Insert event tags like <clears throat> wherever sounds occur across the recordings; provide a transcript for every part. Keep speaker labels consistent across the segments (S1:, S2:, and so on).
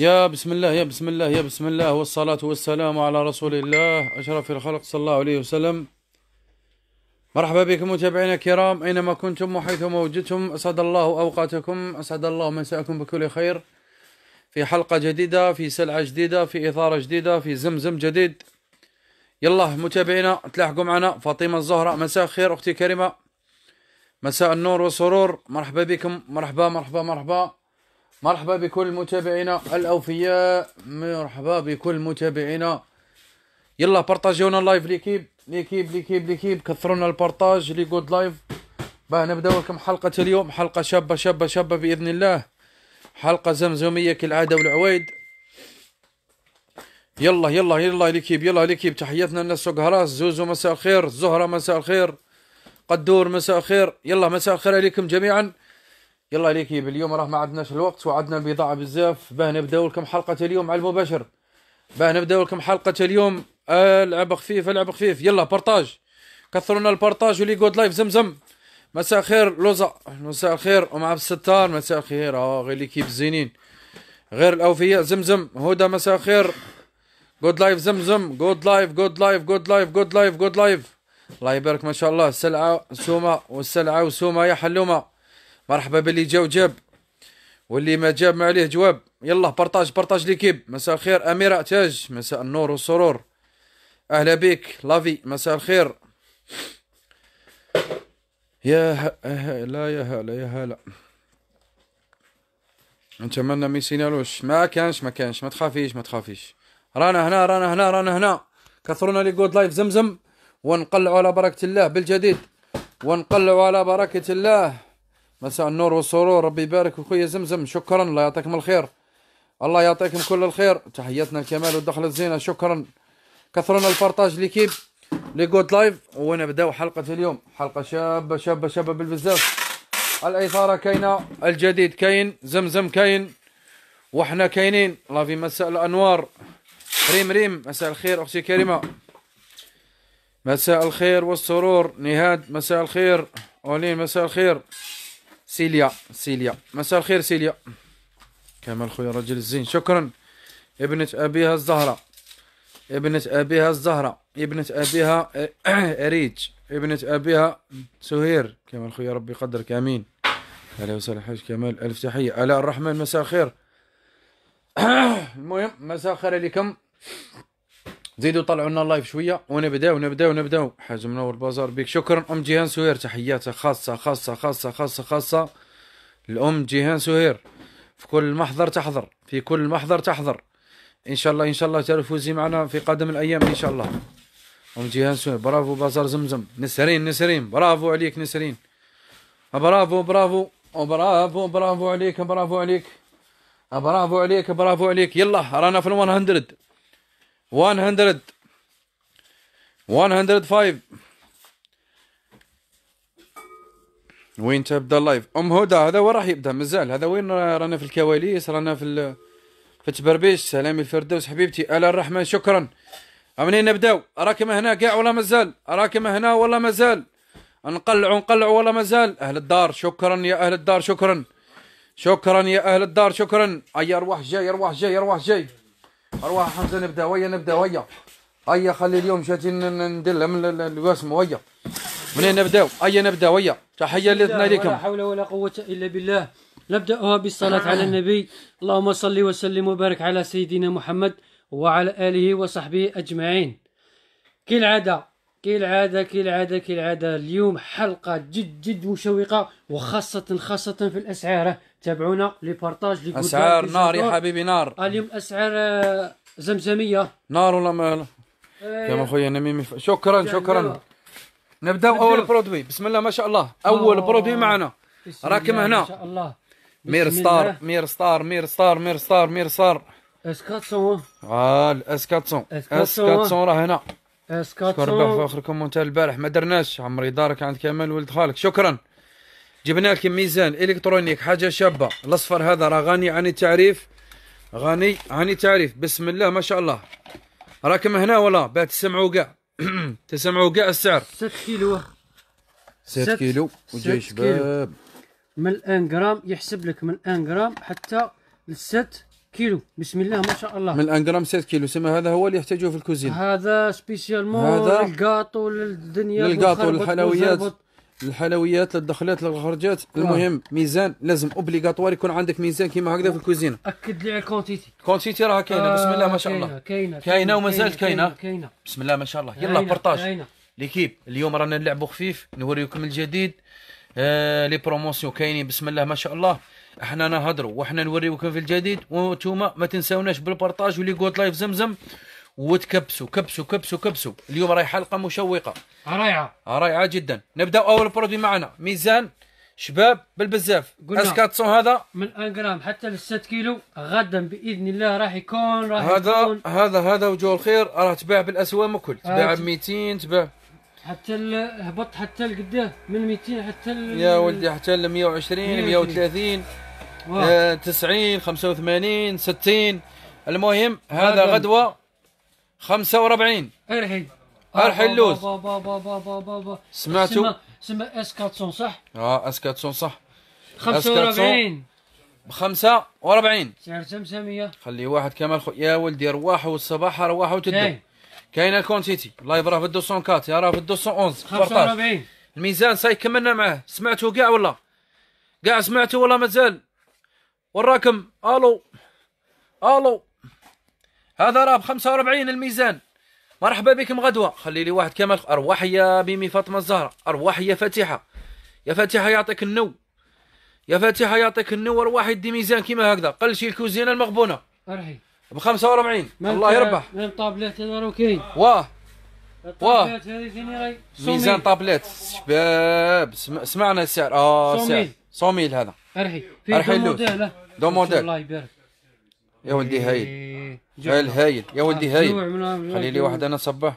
S1: يا بسم الله يا بسم الله يا بسم الله والصلاة والسلام على رسول الله أشرف الخلق صلى الله عليه وسلم مرحبا بكم متابعينا الكرام أينما كنتم وحيثما وجدتم أسعد الله أوقاتكم أسعد الله مساءكم بكل خير في حلقة جديدة في سلعة جديدة في إثارة جديدة في زمزم جديد يلا متابعينا تلاحقوا معنا فاطمة الزهراء مساء خير أختي كريمة مساء النور والسرور مرحبا بكم مرحبا مرحبا مرحبا مرحبا بكل متابعينا الاوفياء مرحبا بكل متابعينا يلا بارطاجيونا اللايف ليكيب ليكيب ليكيب ليكيب كثرونا البارطاج لي جود لايف باه نبداو لكم حلقه اليوم حلقه شابه شابه شابه باذن الله حلقه زمزميه كالعاده والعوايد يلا يلا يلا ليكيب يلا ليكيب تحياتنا للناس سوق هراس زوزو مساء الخير زهره مساء الخير قدور مساء الخير يلا مساء الخير عليكم جميعا يلا ليكيب اليوم راه ما عندناش الوقت وعندنا البضاعه بزاف باه نبداو لكم حلقه اليوم على المباشر باه نبداو لكم حلقه اليوم العب خفيف العب خفيف يلا بارطاج لنا البارطاج ولي جود لايف زمزم مساء الخير لوزا مساء الخير ام عبد الستار مساء الخير اه غير ليكيب الزينين غير الاوفياء زمزم هدى مساء الخير جود لايف زمزم جود لايف جود لايف جود لايف جود لايف جود لايف الله يبارك ما شاء الله السلعه سومه والسلعه وسومه يا حلومه مرحبا باللي جا وجاب واللي ما جاب ما عليه جواب يلا بارطاج بارطاج ليكيب مساء الخير اميره تاج مساء النور والسرور اهلا بك لافي مساء الخير يا لا يا هلا يا هلا نتمنى ما يسينالوش ما كانش ما كانش ما تخافيش ما تخافيش رانا هنا رانا هنا رانا هنا كثرونا لي جود لايف زمزم ونقلعوا على بركه الله بالجديد ونقلعوا على بركه الله مساء النور والسرور ربي يبارك اخويا زمزم شكرا الله يعطيكم الخير الله يعطيكم كل الخير تحياتنا الكمال والدخل الزينه شكرا كثرنا البارطاج ليكيب لي جود لايف ونبداو حلقه اليوم حلقه شابه شابه شابه بالبزاف الاثاره كاينه الجديد كاين زمزم كاين وحنا كاينين الله في مساء الانوار ريم ريم مساء الخير اختي كريمه مساء الخير والسرور نهاد مساء الخير اولين مساء الخير سيليا سيليا مساء الخير سيليا كمال خويا رجل الزين شكرا ابنة أبيها الزهرة ابنة أبيها الزهرة ابنة أبيها <clears throat> أريج ابنة أبيها سهير كمال خويا ربي يقدرك آمين اهلا وسهلا حاج كمال ألف تحية آلاء الرحمن مساء الخير <clears throat> المهم مساء الخير عليكم زيدوا طلعوا لنا اللايف شويه ونبداو نبداو نبداو حاج منور بازار بيك شكرا ام جيهان سهير تحياتها خاصه خاصه خاصه خاصه خاصه الام جيهان سهير في كل محضر تحضر في كل محضر تحضر ان شاء الله ان شاء الله تفوزي معنا في قادم الايام ان شاء الله ام جيهان سهير برافو بازار زمزم نسرين نسرين برافو عليك نسرين برافو برافو برافو برافو عليك برافو عليك برافو عليك برافو عليك يلا رانا في ال 100 100 105 وين تبدا اللايف ام هدى هذا وين راح يبدا مازال هذا وين رانا في الكواليس رانا في ال... في تبربيش سلامي الفردوس حبيبتي الا الرحمن شكرا منين نبداو راكم هنا كاع ولا مازال راكم هنا ولا مازال نقلعوا نقلعوا ولا مازال اهل الدار شكرا يا اهل الدار شكرا شكرا يا اهل الدار شكرا اي ارواح جاي ارواح جاي ارواح جاي ارواح حمزه نبدا ويا نبدا ويا هيا خلي اليوم شاتي ندير من الواسم ويا منين نبداو هيا نبدا ويا تحيه لكم لا حول
S2: ولا قوه الا
S1: بالله نبداها بالصلاه على النبي اللهم صل وسلم وبارك
S2: على سيدنا محمد وعلى اله وصحبه اجمعين كالعاده كالعاده كالعاده كالعاده اليوم حلقه جد جد مشوقه وخاصه خاصه في الاسعار تابعونا لي بارتاج لي اسعار نار يا حبيبي
S1: نار اليوم اسعار آه، زمزميه نار ولا مال آه، يا خويا نميمي شكرا شكرا نبداو اول برودوي بسم الله ما شاء الله اول آه، برودوي معنا راكم هنا ما شاء الله
S2: مير ستار
S1: مير ستار مير ستار مير ستار مير ستار اس 400 اه الاس 400 اس 400 راه هنا اس 400 شكرا في اخركم انت البارح ما درناش عمري دارك عند كمال ولد خالك شكرا جبنا لكم ميزان الكترونيك حاجه شابه الاصفر هذا راه غني عن التعريف غني عن التعريف بسم الله ما شاء الله راكم هنا ولا باه تسمعوا كاع <clears throat> تسمعوا كاع السعر 6 كيلو
S2: 6 كيلو وجاي شباب من الان جرام يحسب لك من الان جرام حتى ل 6 كيلو بسم الله ما شاء الله من
S1: الان جرام 6 كيلو سما هذا هو اللي يحتاجوه في الكوزين هذا سبيسيال هذا
S2: للقاطو للدنيا للقاطو للحلويات
S1: الحلويات للدخلات للخرجات المهم ميزان لازم اوبليغاتوار يكون عندك ميزان كيما هكذا في الكوزينه اكد لي على الكونتيتي راه راها كاينه بسم الله ما شاء الله آه، كاينه كاينه ومازالت كاينه كاينه بسم الله ما شاء الله يلا بارطاج ليكيب اليوم رانا نلعبوا خفيف نوريكم الجديد آه لي بروموسيون كاينين بسم الله ما شاء الله احنا نهضروا واحنا نوريكم في الجديد وانتوما ما تنساوناش بالبارطاج ولي قوت لايف زمزم وتكبسوا كبسوا كبسوا كبسوا اليوم راهي حلقه مشوقه رائعه آه، رائعه جدا نبدا اول برودوي معنا ميزان شباب بالبزاف اس 400 هذا من 1 جرام حتى ل 6 كيلو غدا باذن الله راح
S2: يكون راح هذا
S1: يكون هذا هذا وجوه الخير راه تباع بالاسوام وكل تباع ب 200 تباع
S2: حتى هبط حتى لقداه من 200 حتى
S1: ال... يا ولدي حتى ل 120 130 90 85 60 المهم هذا غدوه 45 ارحي ارحي اللوز
S2: سمعتوا سمع اس 400 صح
S1: اه اس 400 صح 45 ب 45 سعر 500 خلي واحد كمال خو... يا ولدي رواحه والصباح رواحه وتدو إيه. كاين الكونتيتي لايف راه في 204 يا راه في 211 45 الميزان ساي كملنا معاه سمعتوا كاع ولا كاع سمعتوا ولا مازال والراكم الو الو هذا راب 45 الميزان مرحبا بكم غدوه خلي لي واحد كمال ارواح يا بيمي فاطمه الزهراء ارواح يا فاتحه يا فاتحه يعطيك النو يا فاتحه يعطيك النو ارواح يدي ميزان كيما هكذا قل شي الكوزينه المغبونه ارحي ب 45 الله يربح ميم طابلات هذا كاين واه واه ميزان طابلات شباب سمعنا السعر اه سعر 100 هذا ارحي في ارحي اه. دو موديل الله يبارك يا ولدي إيه، هايل هايل هايل يا ولدي آه، هايل خلي لي واحد انا صباح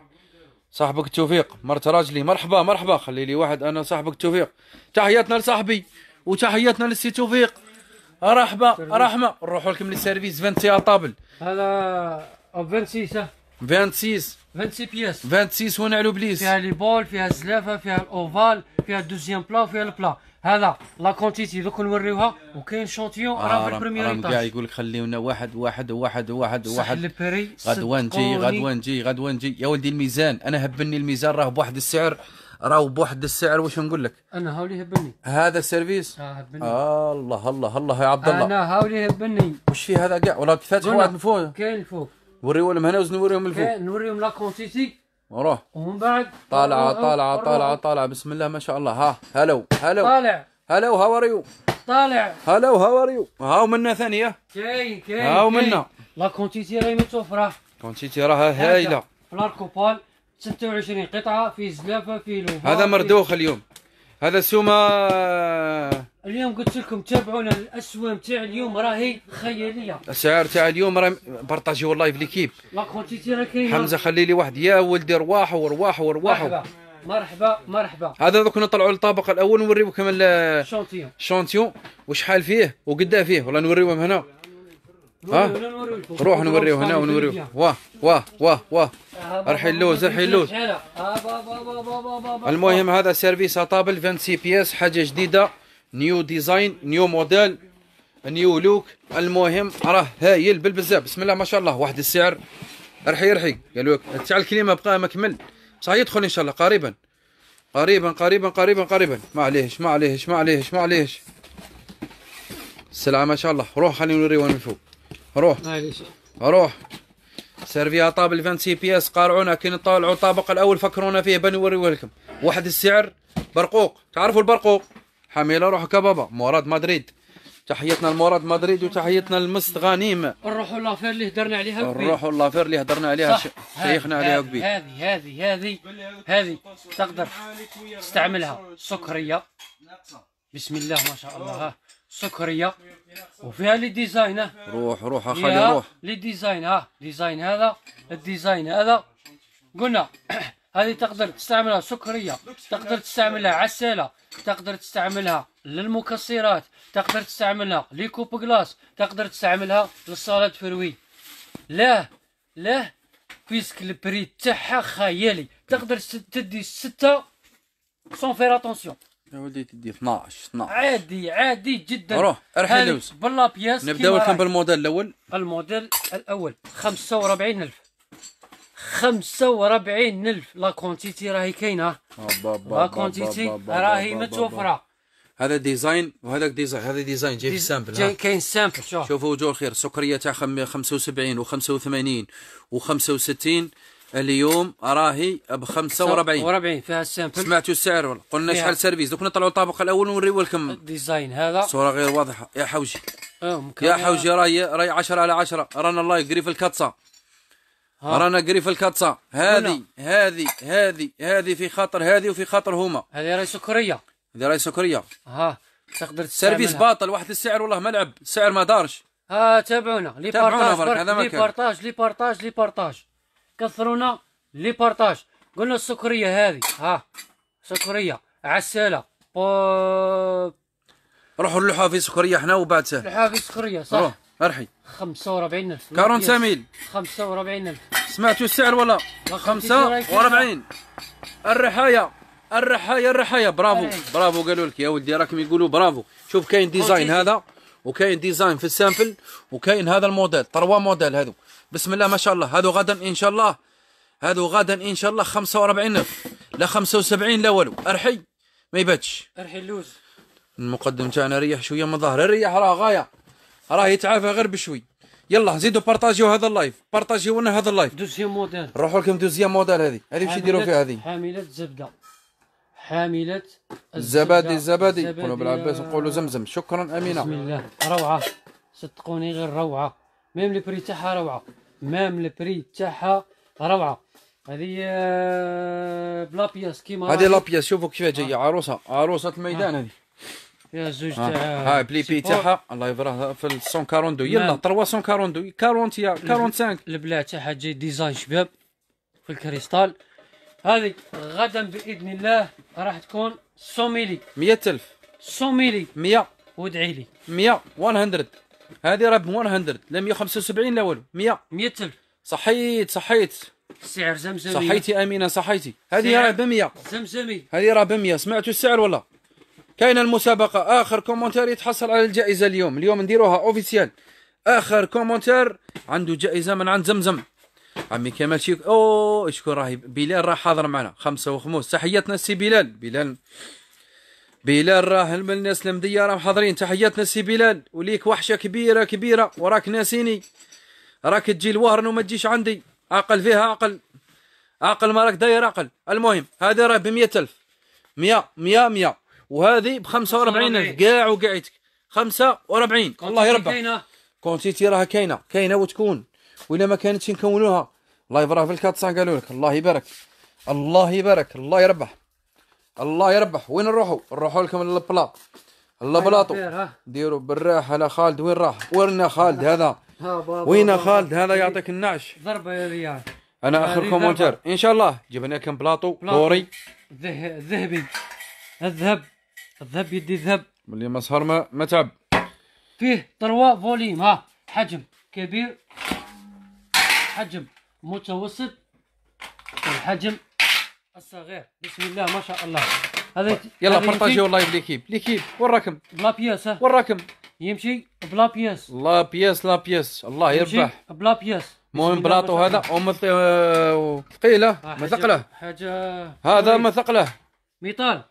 S1: صاحبك توفيق مرت راجلي مرحبا مرحبا خلي لي واحد انا صاحبك توفيق تحياتنا لصاحبي وتحياتنا للسي توفيق مرحبا رحمه نروحوا لكم للسيرفيس 26 طابل هذا 26 26 26 بياس 26 ونعلو بليس
S2: فيها لي بول فيها الزلافه فيها الاوفال فيها الدوزيام بلا وفيها البلا هذا لا كونتيتي دوك نوريوها وكاين شونتيون راه في آه، البريمير ايطاج كاع يقول
S1: لك خليونا واحد واحد واحد واحد واحد غدوه نجي غدوه نجي غدوه نجي يا ولدي الميزان انا هبني الميزان راه بواحد السعر راه بواحد السعر واش نقول لك
S2: انا هاولي هبني
S1: هذا السيرفيس اه هبني آه الله الله الله يا عبد الله انا هاولي هبني واش في هذا كاع ولا كفات واحد الفوق كاين الفوق وريوهم هنا ونوريهم الفوق نوريهم لا كونتيتي وروح ومن بعد طالعة طالعة طالعة طالعة بسم الله ما شاء الله ها هلو هلو طالع هلو يو طالع هلو يو هاو منا ثانية
S2: كاين كاين هاو منا لا كونتيتي راهي متوفرة
S1: كونتيتي راها هايلة
S2: فلاركوبال 26 قطعة في زلافة في لوفا هذا مردوخ
S1: اليوم هذا سوما
S2: اليوم قلت لكم تابعونا الاسوام تاع اليوم راهي خياليه
S1: الاسعار تاع اليوم راه بارطاجيو اللايف ليكيب
S2: لا كونتيتي راه كاينه حمزه
S1: خلي لي واحد يا ولدي رواحوا ورواح ورواح مرحبا
S2: مرحبا مرحبا
S1: هذا دوك نطلعوا للطابق الاول كمان الشونتيون الشونتيون وشحال فيه وقدا فيه والله نوريوهم هنا ها
S2: روح نوريو هنا ونوريو
S1: واه واه واه واه ارحي اللوز ارحي اللوز المهم هذا سيرفيس طابل 26 بياس حاجه جديده نيو ديزاين نيو موديل نيو لوك المهم راه هايل بالبزاف بسم الله ما شاء الله واحد السعر رحي رحي قالوا لك تاع الكلمه بقى ما كمل بصح يدخل ان شاء الله قريبا قريبا قريبا قريبا قريبا ما عليهش ما عليهش ما عليهش ما عليهش السلعه ما شاء الله روح خليني نوريو من فوق روح معليش روح سيرفيا طابل 26 بياس قارعونا كي نطالعوا الطابق الاول فكرونا فيه بنوريو لكم واحد السعر برقوق تعرفوا البرقوق حميلة روحك يا بابا مراد مدريد تحيتنا لمراد مدريد وتحيتنا لمست غنيم
S2: الروح لافير اللي هدرنا عليها كبير الروح
S1: والافير اللي هدرنا عليها شيخنا عليها كبير
S2: هذه هذه هذه هذه تقدر تستعملها سكريه بسم الله ما شاء الله ها سكريه وفيها لي ديزاين
S1: روح روح خلي روح
S2: لي ديزاين ها ديزاين هذا الديزاين هذا قلنا هذه تقدر تستعملها سكريه تقدر تستعملها عساله تقدر تستعملها للمكسرات تقدر تستعملها لكوب كلاص تقدر تستعملها للصالات فروي لا لا بيسك البري تاعها خيالي تقدر تدي ستة سون فير اتونسيون
S1: يا ولدي تدي 12 12
S2: عادي عادي جدا روح ارحل بالله بياس نبداو لكم بالموديل الاول الموديل الاول 45000 45 الف لا كونتيتي راهي كاينه
S1: لا كونتيتي راهي متوفره هذا ديزاين وهذاك ديزاين هذا ديزاين جاي في السامبل جاي كاين سامبل شوف شوفوا وجوه الخير سكريه تاع 75 و85 و65 اليوم راهي ب 45 45 فيها السامبل سمعتوا السعر ولا قلنا شحال سيرفيس دوك نطلعوا الطابق الاول ونوريو لكم الديزاين هذا صوره غير واضحه يا حوجي يا حوجي راهي راهي 10 على 10 رانا الله يقري في الكاتسه رانا قري في الكاتسا هذه هذه هذه هذه في خاطر هذه وفي خاطر هما هذه راهي سكريه هذه راهي سكريه
S2: ها تقدر سيرفيس
S1: باطل واحد السعر والله ما لعب السعر ما دارش ها تابعونا لي بارتاج لي بارتاج
S2: لي بارتاج لي بارتاج كثرونا لي بارتاج قلنا السكريه هذه ها سكريه عساله بو...
S1: روحوا للحافي في سكريه حنا وبعد سهل
S2: الحافي في سكريه صح روح. ارحي 45000 45000 45000
S1: سمعتوا السعر ولا 45 الرحايه الرحايه الرحايه برافو برافو قالوا لك يا ولدي راكم يقولوا برافو شوف كاين ديزاين هذا وكاين ديزاين في السامبل وكاين هذا الموديل تروا موديل هذو بسم الله ما شاء الله هذو غدا ان شاء الله هذو غدا ان شاء الله 45000 لا 75 لا والو ارحي ما يباتش ارحي اللوز المقدم تاعنا ريح شويه من ظهر الريح راه غايه راه يتعافى غير بشوي يلا زيدوا بارطاجيو هذا اللايف بارطاجيو لنا هذا اللايف دوزيام موديل روحوا لكم دوزيام موديل هذه هذه واش يديروا فيها هذه حامله
S2: الزبده حامله الزبادي الزبادي نقولوا بالعباس نقولوا زمزم شكرا امينه بسم الله روعه صدقوني غير روعه ميم البري تاعها روعه ميم البري تاعها روعه هذه آه، بلا
S1: بياس كيما هذه لا بياس شوفوا كيفاش جايه آه. عروسه عروسه الميدان آه. هذه يا زوج آه. تاع ها بلي بي تاعها الله يبارك في 142 يلا 342 نعم. 40 يا 45
S2: البلا تاعها جاي ديزاين شباب في الكريستال هذه غدا
S1: باذن الله راح تكون 100 ميلي 100000 100 ميلي 100 وادعي لي 100 100 هذه راه ب 100 لا 175 لا والو 100 100000 صحيت صحيت السعر زمزمي صحيتي امينه صحيتي هذه راه ب 100 زمزمي هذه راه ب 100 سمعتوا السعر ولا كاين المسابقه اخر كومنتار يتحصل على الجائزه اليوم اليوم نديروها اوفيسيال اخر كومنتار عنده جائزه من عند زمزم عمي كمال شيك او شكون راهي بلال راه حاضر معنا خمسه وخموس تحياتنا السي بلال بلال بلال راه من الناس المديه راهم حاضرين تحياتنا السي بلال وليك وحشه كبيره كبيره وراك ناسيني راك تجي لوهرن وما تجيش عندي عقل فيها عقل عقل ما راك داير عقل المهم هذا راه بمية ألف مية مية, مية. وهذه ب الف كاع وقعتك 45 الله يربح كونتيتي راها كاينه كاينه وتكون وإلا ما كانتش نكونوها لايف راه في الكاتسان قالوا لك الله يبارك الله يبارك الله يربح الله يربح وين نروحوا نروحوا لكم للبلاط البلاطو أيوة، ديروا بالراحه على خالد وين راح ورنا خالد هذا وين خالد هذا يعطيك النعش ضربه يا ريال انا اخر كومنتير ان شاء الله جبنا لكم بلاطو دوري ذهبي الذهب الذهب يدي الذهب ملي ما سهر ما, ما تعب
S2: فيه طروا فوليم ها حجم كبير حجم متوسط الحجم الصغير بسم الله ما شاء الله
S1: هذا طيب، يلا بارطاجيو اللايف ليكيب ليكيب وين راكم بلا بياس وين راكم يمشي بلا بياس لا بياس لا بياس الله يربح بلا بياس المهم بلاطو هذا آه، ثقيله آه، ما ثقله حاجه هذا طيب. ما ثقله ميطال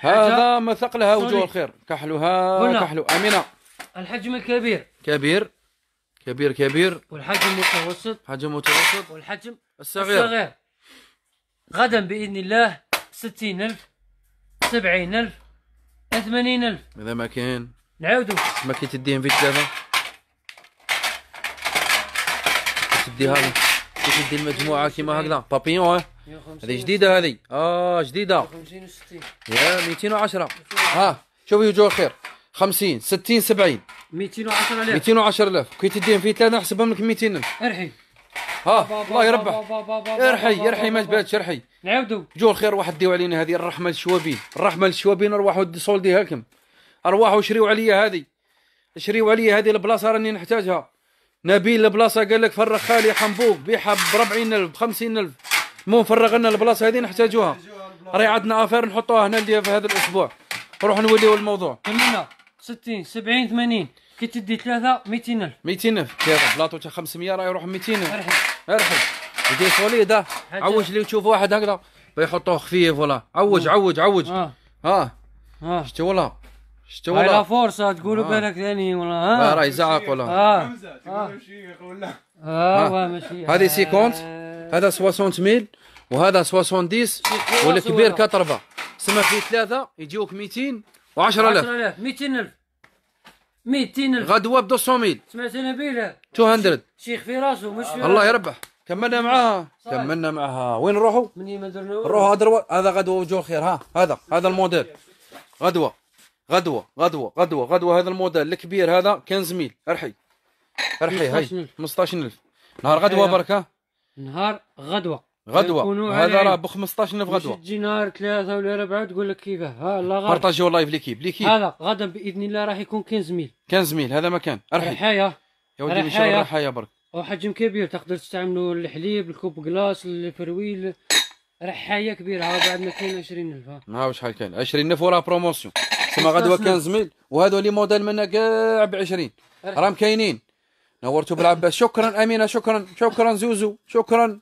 S1: هذا ما ثقلها وجوه الخير كحلها كحلو
S2: أمينة الحجم الكبير
S1: كبير كبير كبير والحجم المتوسط حجم متوسط
S2: والحجم الصغير الصغير غدا بإذن الله ستين ألف سبعين ألف ثمانين ألف
S1: إذا ما كان نعاودو ما كي تديهم في الثلاثة تديها لي تدي المجموعة كيما هكذا بابيون هذه جديده هذه اه جديده 50 و60 يا 210 ها شوف يا جو خير 50 60 70
S2: 210000
S1: 210000 كي تديهم في ثلاثه نحسبهم لك 200000 ارحي ها الله يربح ارحي ارحي ما تباتش ارحي نعاودوا جو الخير واحد ديو علينا هذه الرحمه للشوابين الرحمه للشوابين ارواحوا سولديها لكم ارواحوا شريوا عليا هذه شريوا عليا هذه البلاصه راني نحتاجها نبيل البلاصه قال لك فرخ خالي حنبوب بيعها ب 40000 ب 50000 المهم فرغ لنا البلاصه هذه نحتاجوها راهي عندنا افير نحطوها هنا اللي في هذا الاسبوع نروح نوليو الموضوع كملنا 60 70 80 كي تدي ثلاثه 200000 200000 كيف بلاطو تاع 500 راه يروح 200000 ارحب ارحب يدير سوليد عوج اللي تشوف واحد هكذا يحطوه خفيف ولا عوج آه. عوج عوج اه ها آه. شتي ولا شتي ولا لا فرصه تقولوا آه. بالك ثاني ولا ها آه. راه يزعق ولا اه اه, آه. آه. آه. آه. آه. آه. آه. هذه سيكونت هذا 60 ميل وهذا 70 والكبير كتربه
S2: سما فيه ثلاثه يجيوك 200 و10000 10000 200000
S1: 200000 غدوه ب 200 ميل
S2: سمعت انا بيه 200 شيخ في راسه مش في الله يربح
S1: كملنا معاها كملنا معاها وين نروحوا؟ من يما درنا نروحوا دروا هذا غدوه وجوه خير ها هذا هذا الموديل غدوه غدوه غدوه غدوه غدوه هذا الموديل الكبير هذا 15 ميل ارحي ارحي هاي 15000 نهار غدوه بركه نهار غدوه غدوه هذا راه ب 15 في غدوه
S2: تجي نهار ثلاثه ولا ربعه تقول لك كيفاه ها لا غدوة بارطاجيو لايف ليكيب ليكيب هذا غدا باذن الله راح يكون 15 ميل
S1: 15 ميل هذا مكان ارحي رحايا يا ودي ان شاء الله برك
S2: وحجم كبير تقدر تستعملوا الحليب الكوب كلاص الفرويل رحايه كبيره ها بعد ما كاين 20000
S1: ها شحال كاين 20000 وراه بروموسيون سما غدوه 15 ميل وهذو لي موديل منا كاع ب 20 راهم كاينين نورتوا بالعباس شكرا امينه شكرا شكرا زوزو شكرا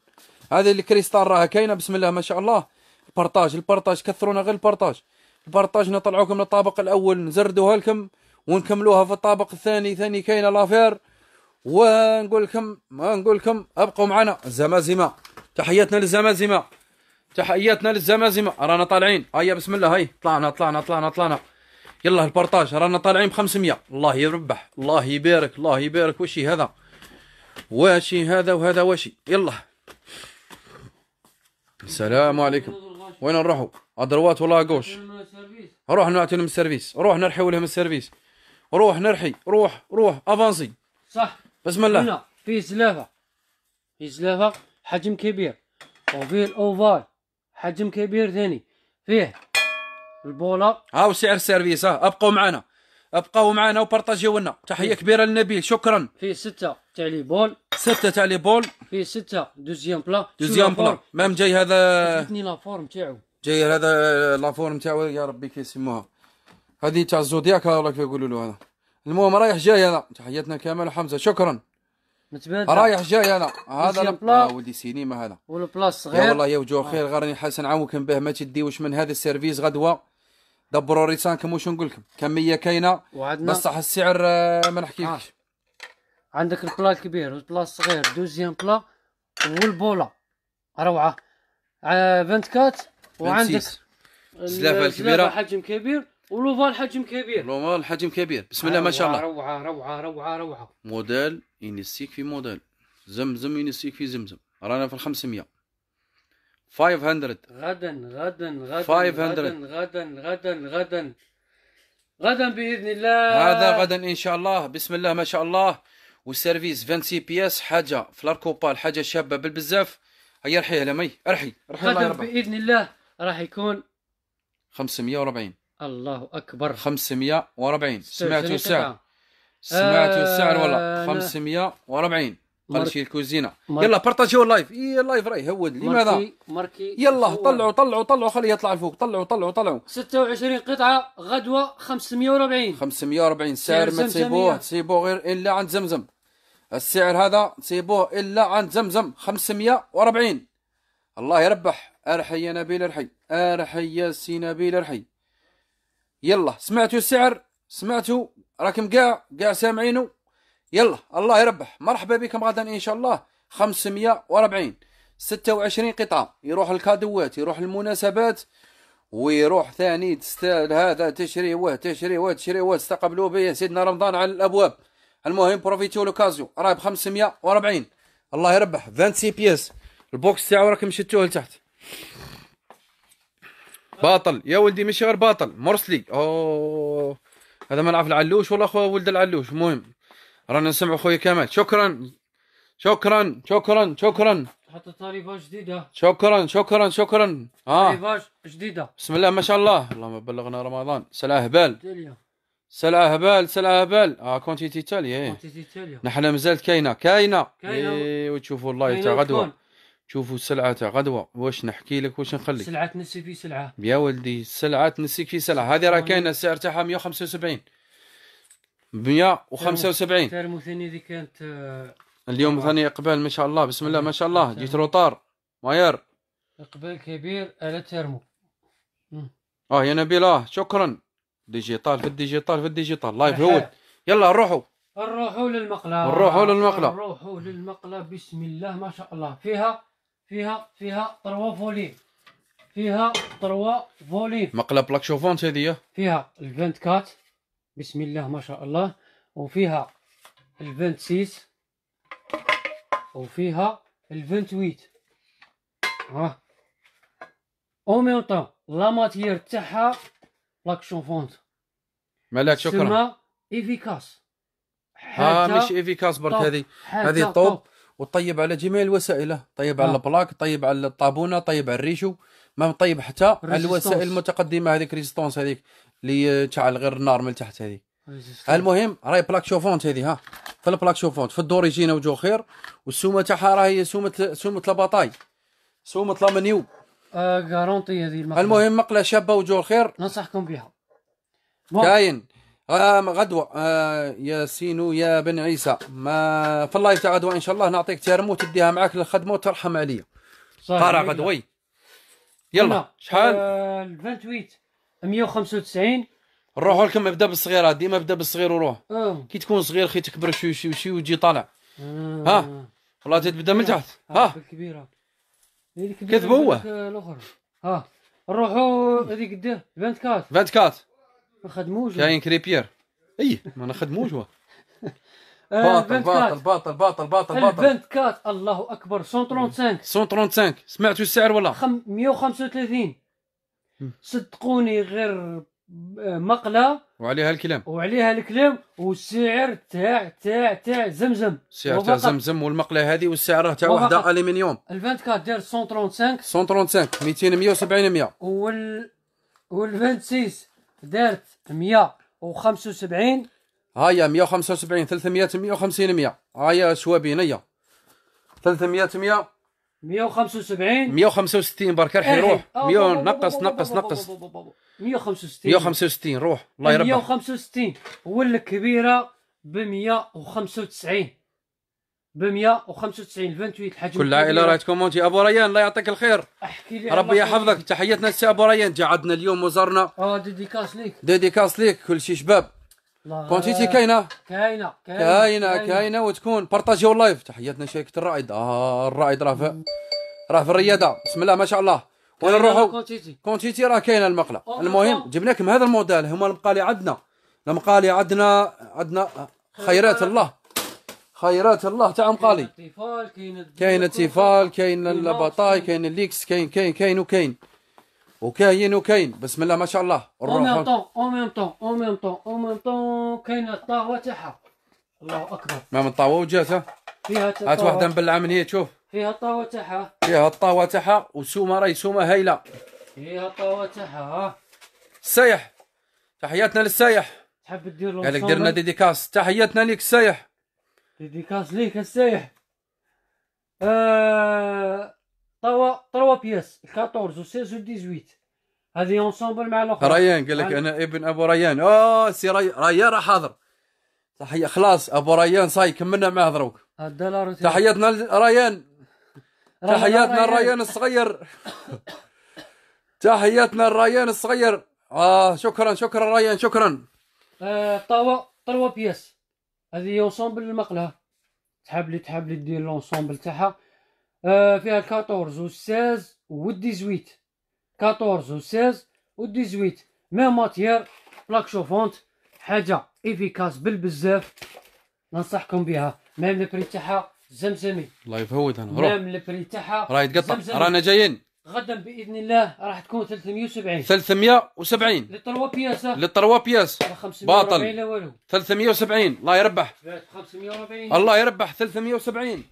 S1: هذه الكريستال راها كاينه بسم الله ما شاء الله البارطاج البارطاج كثرونا غير البارطاج البارطاج نطلعوكم من الطابق الاول نزردوها لكم ونكملوها في الطابق الثاني ثاني كاينه لافير ونقول لكم نقول لكم ابقوا معنا الزمازمه تحياتنا للزمازمه تحياتنا للزمازمه رانا طالعين هيا بسم الله هاي طلعنا طلعنا طلعنا طلعنا يلا البارطاج رانا طالعين ب 500 الله يربح الله يبارك الله يبارك واش هذا واشي هذا وهذا واشي يلا السلام عليكم وين نروحوا ادروات ولا غوش روح نعطي لهم السيرفيس روح نرحيو لهم السيرفيس روح نرحي روح روح افانسي صح بسم الله هنا
S2: في زلافه في زلافه حجم كبير وفي الاوفال حجم كبير
S1: ثاني فيه البولا ها وسعر السيرفيس ها ابقوا معنا ابقوا معنا وبارطاجيو لنا تحيه إيه. كبيره لنبيل شكرا فيه سته تاع لي بول سته تاع لي بول فيه سته دوزيام بلا دوزيام بلا مام جاي هذا
S2: لا فورم تاعو
S1: جاي هذا لافورم تاعو يا ربي كيسموها هذه تاع الزودياك ولا كيف يقولوا له هذا المهم رايح جاي انا تحياتنا كامل حمزه شكرا متبادل رايح جاي انا هذا آه ودي سينما هذا والبلاص صغير يا والله يا وجوه آه. خير غير حسن عاونكم به ما تديوش من هذا السيرفيس غدوه دبروا كم وش نقول لكم كميه كاينه وعدنا بس صح
S2: السعر آه، ما نحكيش آه. عندك البلا الكبير والبلا الصغير دوزيام بلا والبولا روعه آه 24 وعندك السلافه الكبيره حجم كبير ولوفال حجم كبير
S1: لوفال حجم كبير بسم الله ما شاء الله
S2: روعه روعه روعه روعه
S1: موديل ينسيك في موديل زمزم ينسيك في زمزم رانا في ال 500 500 غدا
S2: غدا غدا غدا غدا غدا
S1: غدا باذن الله هذا غدا ان شاء الله بسم الله ما شاء الله والسيرفيس 26 اس حاجه في الاركوبال حاجه شابه بالبزاف هيا رحيه مي ارحي ارحي غدا
S2: باذن الله
S1: راح يكون 540 الله اكبر 540 سمعتوا السعر سمعتوا السعر والله 540 قال شي الكوزينه يلا بارطاجيو اللايف اي اللايف راه يهود لماذا ماركي, يلا طلعوا طلعوا طلعوا خليه يطلع لفوق طلعوا طلعوا طلعوا 26 قطعه غدوه 540 540 سعر ما تسيبوه تسيبوه غير الا عند زمزم السعر هذا تسيبوه الا عند زمزم 540 الله يربح ارحي يا نبيل ارحي ارحي يا سي نبيل ارحي يلا سمعتوا السعر سمعتوا راكم كاع كاع سامعينه يلا الله يربح مرحبا بكم غدا ان شاء الله 540 26 قطعه يروح الكادوات يروح المناسبات ويروح ثاني تستاهل هذا تشريوه تشريوه تشريوه استقبلوا به سيدنا رمضان على الابواب المهم بروفيتيو لوكازيو راه ب 540 الله يربح 26 بياس البوكس تاعو راكم شتوه لتحت باطل يا ولدي ماشي غير باطل مرسلي اوه هذا ما نعرف العلوش ولا خويا ولد العلوش المهم رانا نسمع اخوي كمال شكرا شكرا شكرا شكرا
S2: حتى طريفه جديده
S1: شكرا شكرا شكرا اه جديده بسم الله ما شاء الله اللهم بلغنا رمضان سلا هبال سلا هبال سلا هبال اه كونتيتي تاليا كونتيتي تاليا نحن مازالت كاينه كاينه كاينه إيه وتشوفوا الله تاع غدوه شوفوا السلعه تاع غدوه واش نحكي لك واش نخلي سلعه تنسي في سلعه يا ولدي السلعه تنسيك في سلعه هذه راه كاينه السعر تاعها 175 ب 175
S2: ترمو ثاني اللي كانت آه،
S1: اليوم ثاني اقبال ما شاء الله بسم الله ما شاء الله جيت روطار ماير اقبال كبير على ترمو اه يا نبيل اه شكرا ديجيتال في الديجيتال في الديجيتال لايف هو يلا نروحوا
S2: نروحوا للمقله نروحوا للمقله نروحوا للمقله بسم الله ما شاء الله فيها فيها فيها طروا فولي فيها طروا
S1: فولي مقله بلاك شوفونت هذه
S2: فيها الفنت كات بسم الله ما شاء الله وفيها الفانت سيس وفيها الفانت ويت ها او ميم لا ماتير تاعها لاكشون فونت
S1: ملاك شكرا تسمى
S2: ايفيكاس
S1: ها مش ايفيكاس برك هذه هذه الطوب وطيب على جميع الوسائل طيب على البلاك طيب على الطابونه طيب على الريشو ما طيب حتى على الوسائل المتقدمه هذيك ريزيستونس هذيك اللي تشعل غير النار من تحت هذه المهم راهي بلاك شوفونت هذه ها في البلاك شوفونت في الدور يجينا وجو خير والسومه تاعها راهي سومه سومه لاباطاي سومه لامنيو آه هذه المقله المهم مقله شابه وجو خير ننصحكم بها كاين آه غدوه آه يا سينو يا بن عيسى ما في اللايف تاع غدوه ان شاء الله نعطيك تيرمو تديها معاك للخدمه وترحم عليا قرا غدوي يلا شحال 28 آه، 195 نروحوا لكم ابدا بالصغيره ديما ابدا بالصغير وروح أوه. كي تكون صغير خي تكبر شوي شوي شوي وتجي طالع آه. ها والله تبدا من تحت ها
S2: الكبيره كذب هو
S1: الاخر ها نروحوا هذيك قد 24 24 ما خدموش كاين كريبير اي ما نخدموش هو <laughs> آه، باطل باطل باطل باطل باطل باطل 24
S2: الله اكبر 135
S1: 135
S2: سمعتوا السعر ولا 135 صدقوني غير آه، مقله
S1: وعليها الكلام
S2: وعليها الكلام والسعر تاع تاع تاع زمزم السعر تاع زمزم
S1: والمقله هذه والسعر تاع وحده الومنيوم ال
S2: 24 داير 135 135
S1: 200 170 100 وال وال 26 دارت 175 هاهي 175 300 150 100 هاهي شوابين هي 300 100 175 165 برك رحي روح 100 نقص نقص نقص 165
S2: 165 روح الله يربح 165 والكبيره ب 195 ب 195 28 الحجم كل عائله راهي
S1: تكومونتي ابو ريان الله يعطيك الخير احكي
S2: لي ربي يحفظك
S1: تحياتنا للسي ابو ريان جا عندنا اليوم وزارنا
S2: اه ديديكاس ليك
S1: ديديكاس ليك كل شيء شباب
S2: كونتيتي كاينه كاينه كاينه كاينه
S1: وتكون بارطاجيو اللايف تحياتنا شركه الرائد آه الرائد راه في راه في الرياضه بسم الله ما شاء الله وين نروحوا كونتيتي راه كاينه المقله المهم جبنا لكم هذا الموديل هما المقالي عندنا المقالي عندنا عندنا خيرات الله خيرات الله تاع مقالي كاين التيفال كاين البطاي كاين الليكس كاين كاين كاين وكاين وكاين وكاين بسم الله ما شاء الله او ميم طون
S2: او ميم طون او ميم طون او ميم طون كاين الطاوه تاعها الله اكبر
S1: ما من طاوه وجاتها
S2: فيها هات واحده
S1: مبلعه من هي تشوف
S2: فيها الطاوه تاعها
S1: فيها الطاوه تاعها وسومه راهي سومه هايله فيها الطاوه تاعها السايح تحياتنا للسايح
S2: تحب دير له قالك درنا
S1: ديديكاس تحياتنا ليك السايح ديديكاس ليك السايح
S2: آه 3 بياس 14 و 16 و 18 هذه اونسومبل مع الاخر ريان قال لك انا
S1: ابن ابو ريان اه سي ري... ريان راه حاضر تحيه خلاص ابو ريان صاي كملنا معاه دروك تحياتنا لريان تحياتنا لريان الصغير تحياتنا لريان الصغير اه شكرا شكرا ريان شكرا
S2: طوا طوا بياس هذه اونسومبل المقله تحب لي تحب لي دير لونسومبل تاعها آه، فيها 14 و 16 و 18 14 و 16 و 18 ما ماتير بلاك شوفونت حاجه افيكاس بالبزاف ننصحكم بها ميم البري تاعها زمزمي
S1: الله يفوتها نروح ميم
S2: البري تاعها راه يتقطع رانا جايين غدا باذن الله راح تكون 370
S1: 370
S2: للطروا بياسه
S1: للطروا بياس باطل 370 الله يربح
S2: 540 الله يربح
S1: 370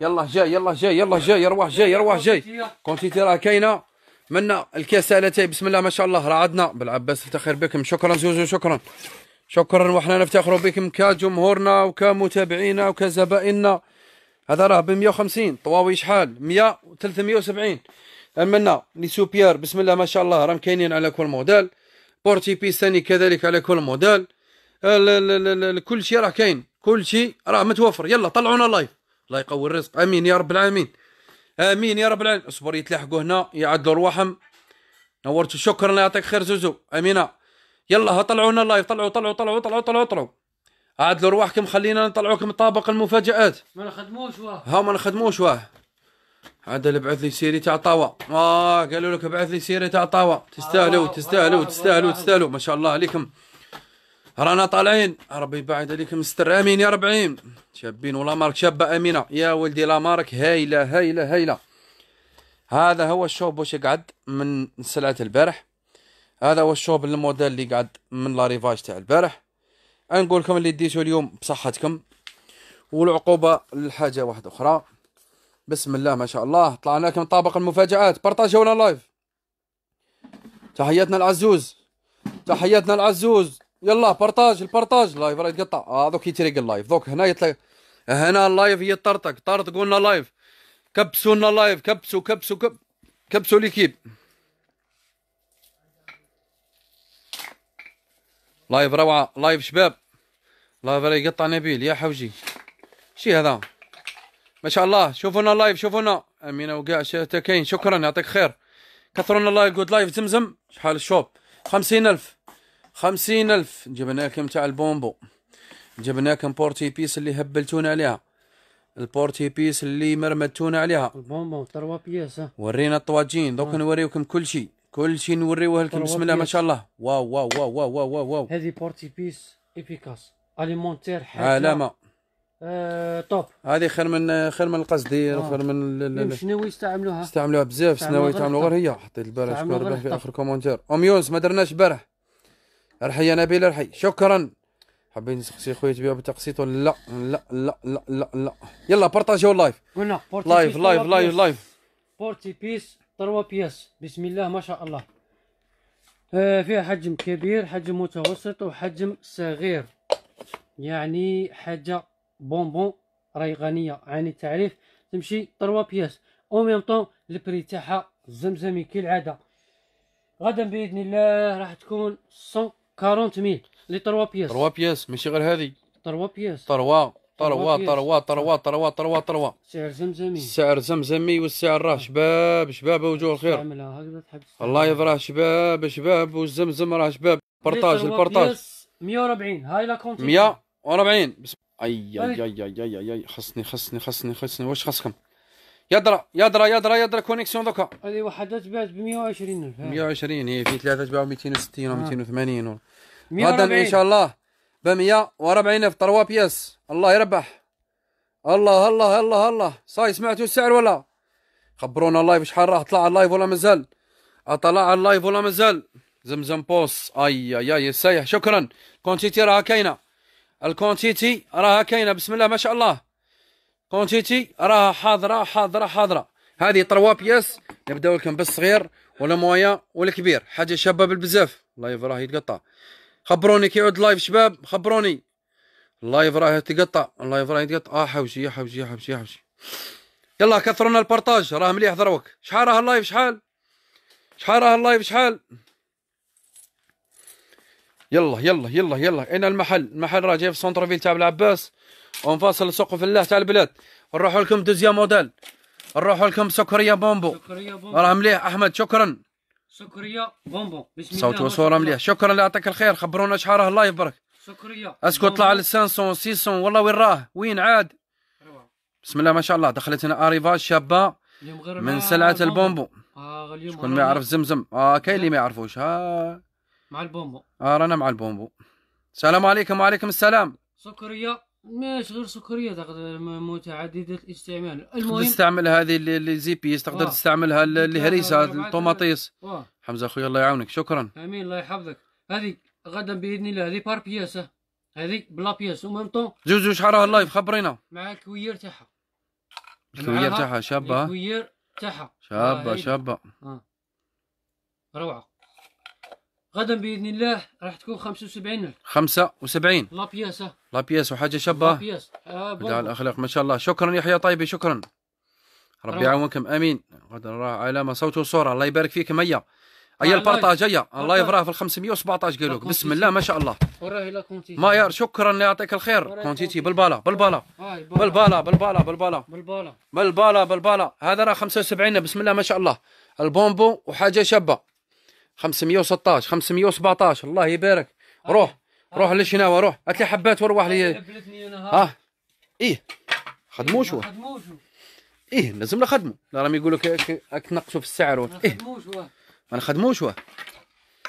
S1: يلاه جاي يلاه جاي يلاه جاي يروح جاي يروح جاي كونتيتي راه كاينه منا الكاسه بسم الله ما شاء الله راه عندنا بالعباس افتخر بكم شكرا زوزو شكرا شكرا وحنا نفتخروا بكم كجمهورنا وكمتابعينا وكزبائننا هذا راه ب 150 طواوي شحال 100 370 منا لي سوبيار بسم الله ما شاء الله راهم كاينين على كل موديل بورتي بي ثاني كذلك على كل موديل كل شيء راه كاين كل شيء راه متوفر يلا طلعونا لايف الله يقوي الرزق امين يا رب العالمين امين يا رب العالمين اصبر يتلاحقوا هنا يعدلوا رواحهم نورتوا شكرا الله يعطيك خير زوزو امينه يلا طلعونا اللايف طلعوا طلعوا طلعوا طلعوا طلعوا طلعوا عادلوا رواحكم خلينا نطلعوكم طابق المفاجات
S2: ما نخدموش واه
S1: ها ما نخدموش واه عاد ابعث لي سيري تاع طاوه اه قالوا لك ابعث لي سيري تاع طاوه تستاهلوا آه، آه، تستاهلوا آه، تستاهلوا تستاهلوا ما شاء الله عليكم رانا طالعين ربي يبعد عليك مستر امين يا ربعين شابين ولا مارك شابه امينه يا ولدي لا مارك هايله هايله هايله هذا هو الشوب واش يقعد من سلعه البارح هذا هو الشوب الموديل اللي قعد من لا ريفاج تاع البارح نقول لكم اللي ديتو اليوم بصحتكم والعقوبه لحاجه واحده اخرى بسم الله ما شاء الله طلعنا لكم طابق المفاجات بارطاجيونا لايف تحياتنا العزوز تحياتنا العزوز يلا بارطاج البارطاج لايف راه يتقطع اه دوك يتريق اللايف دوك هنا يطلع هنا اللايف هي طرطق طرطقوا لنا لايف كبسوا لنا لايف كبسوا كبسوا كب كبسوا ليكيب لايف روعه لايف شباب لايف راه يقطع نبيل يا حوجي شي هذا ما شاء الله شوفونا لايف شوفونا امينه وكاع شتا كاين شكرا يعطيك خير كثرونا لايف جود لايف زمزم شحال الشوب خمسين الف خمسين ألف جبنا لكم تاع البومبو جبنا لكم بورتي بيس اللي هبلتونا عليها البورتي بيس اللي مرمتونا عليها
S2: البومبو تروا بيس
S1: ورينا الطواجين دوك آه. نوريوكم كل شيء كل شيء نوريوه لكم بسم الله ما شاء الله واو واو واو واو واو واو, واو.
S2: هذه بورتي بيس ايبيكاس اليمونتير حاجه علامه آه،
S1: طوب هذه خير من خير من القصدير آه. خير من الشناوي إيه، يستعملوها استعملوها بزاف الشناوي يستعملوها غير هي حطيت البارح شكون في اخر كومونتير ام يونس ما درناش البارح ارحي يا نبيل ارحي شكرا حابين نسقسي خويا تبيع بالتقسيط ولا لا لا لا لا لا, لا. يلا بارطاجيو اللايف قلنا لايف لايف لايف لايف
S2: بورتي بيس 3 بياس بسم الله ما شاء الله آه فيها حجم كبير حجم متوسط وحجم صغير يعني حاجه بونبون غنيه عن يعني التعريف تمشي 3 بياس او ميم طون البري تاعها زمزمي كالعاده
S1: غدا باذن الله راح تكون 100 ميل لي 3 بياس 3 بياس ماشي غير هذه 3 بياس 3 طروا طروا طروا طروا طروا طروا
S2: سعر زمزمي
S1: سعر زمزمي والسعر راه شباب شباب وجوه الخير الله يضراه شباب شباب والزمزم راه شباب بارطاج البارطاج
S2: 140 هاي لا كونتي
S1: 140 اي اي اي اي, أي. خصني خصني خصني خصني واش خصكم يدرى يدرى يدرى يدرى كونيكسيون دوكا هذه وحدات تباعت ب 120 الف 120 هي إيه، في ثلاثه تباعوا 260 و 280 و... غدا ان شاء الله ب 140 الف تروا بياس الله يربح الله الله الله الله صاي سمعتوا السعر ولا خبرونا اللايف شحال راه طلع اللايف ولا مازال طلع اللايف ولا مازال زمزم بوس اي اي اي سايح شكرا كونتيتي راها كاينه الكونتيتي راها كاينه بسم الله ما شاء الله كونتيتي راها حاضره حاضره حاضره هذه طروا بياس نبداو لكم بالصغير ولا مويا ولا كبير حاجه شابه بالبزاف اللايف راه يتقطع خبروني كي يعود اللايف شباب خبروني اللايف راه يتقطع اللايف راه يتقطع اه حوشي يا حوشي يا حوشي يا حوشي يلا كثرنا البارطاج راه مليح دروك شحال راه اللايف شحال شحال راه اللايف شحال يلا يلا يلا يلا اين المحل المحل راه جاي في سونتر فيل تاع العباس ونفاصل في الله تاع البلاد نروح لكم دوزيام موديل نروح لكم سكريه بومبو سكريه بومبو راه مليح احمد شكرا
S2: سكريه بومبو بسم الله صوت وصوره مليح
S1: شكرا الله يعطيك الخير خبرونا شحال راه الله يبارك سكريه اسكو طلع على 500 600 والله وين راه وين عاد بسم الله ما شاء الله دخلت هنا اريفاج شابه من سلعه البومبو آه، شكون ما يعرف زمزم اه كاين اللي ما يعرفوش ها مع البومبو اه رانا مع البومبو السلام عليكم وعليكم السلام
S2: سكريه ماشي غير سكريه تقدر متعدده الاستعمال المهم
S1: تستعمل هذه اللي زي تقدر آه. تستعملها الهريسه الطماطيس آه. حمزه اخوي الله يعاونك شكرا
S2: امين الله يحفظك هذه غدا باذن الله هذه بار بياسه هذه بلا بياس ومام طون
S1: زوج زوج راه اللايف خبرينا
S2: مع الكوير تاعها
S1: الكوير تاعها شابه الكوير تاعها شابه آه، شابه
S2: روعه غدا باذن الله راح تكون 75000
S1: 75 لا بياسه لا بياس وحاجه شابه لا بياس آه الاخلاق ما شاء الله شكرا يحيى طيبي شكرا ربي يعاونكم امين غدا راه علامه صوت وصوره الله يبارك فيك ميا آه، اي البارطاج هي الله يفراه في 517 قالوك بسم الله ما شاء الله
S2: وراه الى كونتيتي ماير
S1: شكرا يعطيك الخير كونتيتي بالبالا بالبالا بالبالا بالبالا بالبالا بالبالا بالبالا بالبالا هذا راه 75 بسم الله ما شاء الله البومبو وحاجه شابه 516 517 الله يبارك روح روح للشناوه روح هات لي حبات وروح لي اه ايه خدموا إيه، شو ايه لازم نخدموا راهم يقولوا لك تنقصوا في السعر ايه ما نخدموش واه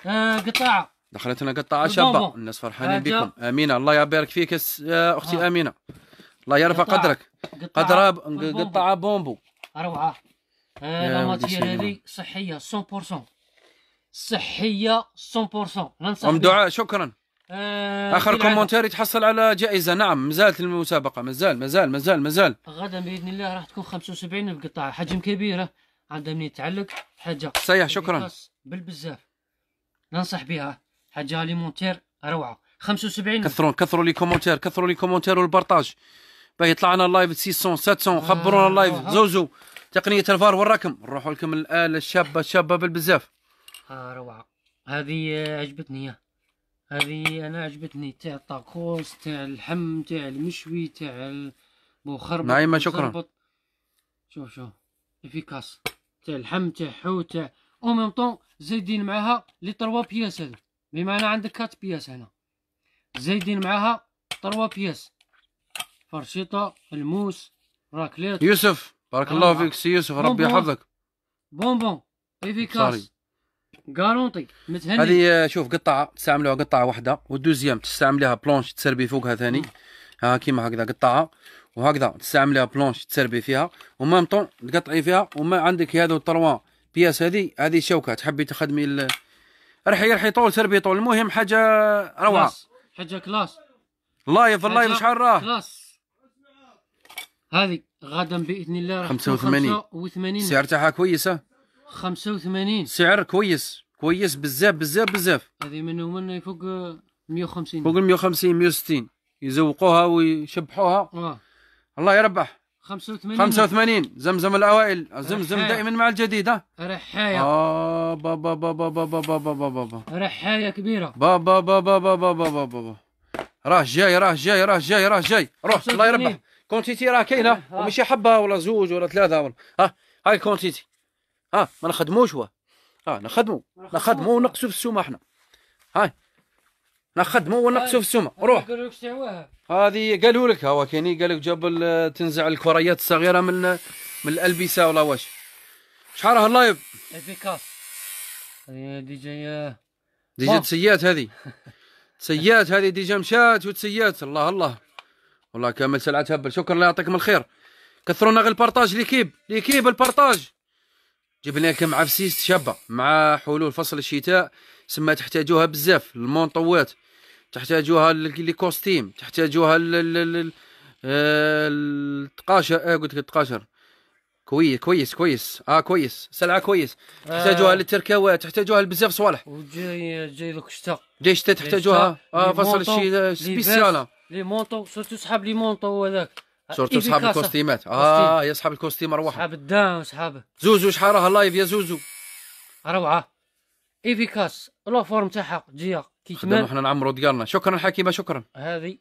S2: آه دخلت
S1: دخلتنا قطاعه شابه الناس فرحانين آه، بكم امينه الله يبارك فيك آه، اختي آه. امينه الله يرفع قدرك قدرة قطاعه بومبو روعه لا ماتيريال
S2: صحيه 100% صحيه 100% ننصح ام دعاء شكرا آه اخر كومنتير
S1: يتحصل على جائزه نعم مازالت المسابقه مازال مازال مازال مازال
S2: غدا باذن الله راح تكون 75 القطعه حجم كبيره عندها من يتعلق حاجه صحيح شكرا بالبزاف ننصح بها حاجه مونتير روعه 75
S1: كثروا كثروا لي كومنتير كثروا لي كومنتير والبارطاج باه يطلع لنا اللايف 600 700 خبرونا اللايف آه. زوزو تقنيه الفار والرقم نروحوا لكم الاله الشابه الشابه بالبزاف
S2: آه روعة هذه عجبتني هذه انا عجبتني تاع الطاكوس تاع اللحم تاع المشوي تاع المخربط نعيمة شكرا شوف شوف افيكاس تاع اللحم تاع حوت تاع او ميم طون زايدين معاها لي تروا بياس هذو بمعنى عندك كات بياس هنا زايدين معاها تروا بياس فرشيطة الموس راكليت يوسف
S1: بارك الله فيك سي يوسف ربي يحفظك
S2: بونبون افيكاس كارونتي متهني هذه
S1: آه، شوف قطعه تستعملوها قطعه واحده والدوزيام تستعمليها بلونش تسربي فوقها ثاني ها كيما هكذا قطعه وهكذا تستعملها بلونش تسربي فيها ومام طون تقطعي فيها وما عندك هذو الطروا بياس هذه هذه شوكه تحبي تخدمي ال... رحي رحي طول سربي طول المهم حاجه روعه
S2: حاجه كلاس لايف اللايف شحال
S1: راه كلاس
S2: هذه غدا باذن الله راح 85 تاعها كويسه 85 سعر كويس
S1: كويس بزاف بزاف بزاف هذه من ومن فوق 150 فوق ال 150 160 يزوقوها ويشبحوها آه. الله يربح 85 85 زمزم الاوائل زمزم دائما مع الجديد
S2: رحايه
S1: اه بابا بابا بابا بابا بابا رحايه كبيره بابا بابا بابا بابا بابا راه جاي راه جاي راه جاي راه جاي روح الله يربح كونتيتي راه كاينه وماشي حبه ولا زوج ولا ثلاثه ولا ها هاي كونتيتي اه ما نخدموش هو اه نخدمو نخدمو ونقصو في السومه احنا هاي نخدمو ونقصو في السومه روح هذه قالوا لك هو كاين قال لك جاب تنزع الكريات الصغيره من من الالبسه ولا واش شحال راه اللايف افيكاس دي جي آه، دي جي تسيات هذه <laughs> تسيات هذه ديجا مشات وتسيات الله الله والله كامل سلعه شكرا الله يعطيكم الخير كثرونا غير البارطاج ليكيب ليكيب البارطاج جبنا لكم عفسيس شابه مع حلول فصل الشتاء سما تحتاجوها بزاف المونطوات تحتاجوها لي كوستيم تحتاجوها آه، التقاشر آه قلت لك التقاشر كويس كويس كويس اه كويس سلعه كويس تحتاجوها آه. للتركاوات تحتاجوها لبزاف صوالح وجاي جاي لك الشتاء جاي الشتاء تحتاجوها اه فصل الشتاء سبيسيال
S2: لي مونطو سيرتو سحاب لي مونطو هذاك آه، صورتو اصحاب الكوستيمات اه يا اصحاب الكوستيم اروح اصحاب الدم صحاب
S1: زوزو شحال راها لايف يا زوزو روعه
S2: ايفيكاس لا فورم تاعها جيا كيتمان احنا
S1: نعمرو ديالنا شكرا حكيمه شكرا
S2: هذه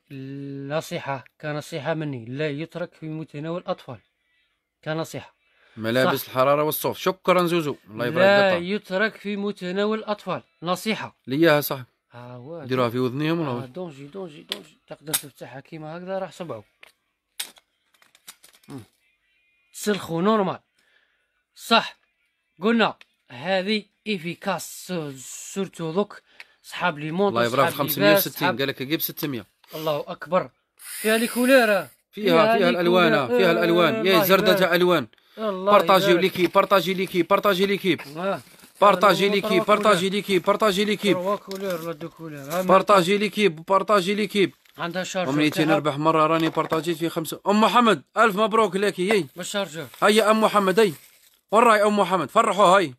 S2: نصيحه كنصيحه مني لا يترك في متناول الاطفال كنصيحه ملابس صح.
S1: الحراره والصوف شكرا زوزو الله يبارك لا
S2: يترك في متناول الاطفال نصيحه
S1: ليها صح آه، ديروها في وذنيهم آه
S2: دونجي دونجي دونجي تقدر تفتحها كيما هكذا راح صبعو تسلخو ونورمال صح قلنا هذه ايفيكاس سورتو دوك صحاب لي مونت الله يبارك 560
S1: قال لك جيب 600 الله اكبر
S2: فيها لي كولير فيها فيها الالوان فيها الالوان يا زرده تاع
S1: الوان بارطاجي ليكي بارطاجي ليكي بارطاجي ليكيب بارطاجي ليكيب بارطاجي ليكيب بارطاجي ليكيب بارطاجي ليكيب بارطاجي ليكيب عندها شارجر امنيتي نربح مره راني بارطاجيت في خمسه ام محمد الف مبروك لك هي بالشارجر هيا ام محمد هي وراي ام محمد فرحوا هاي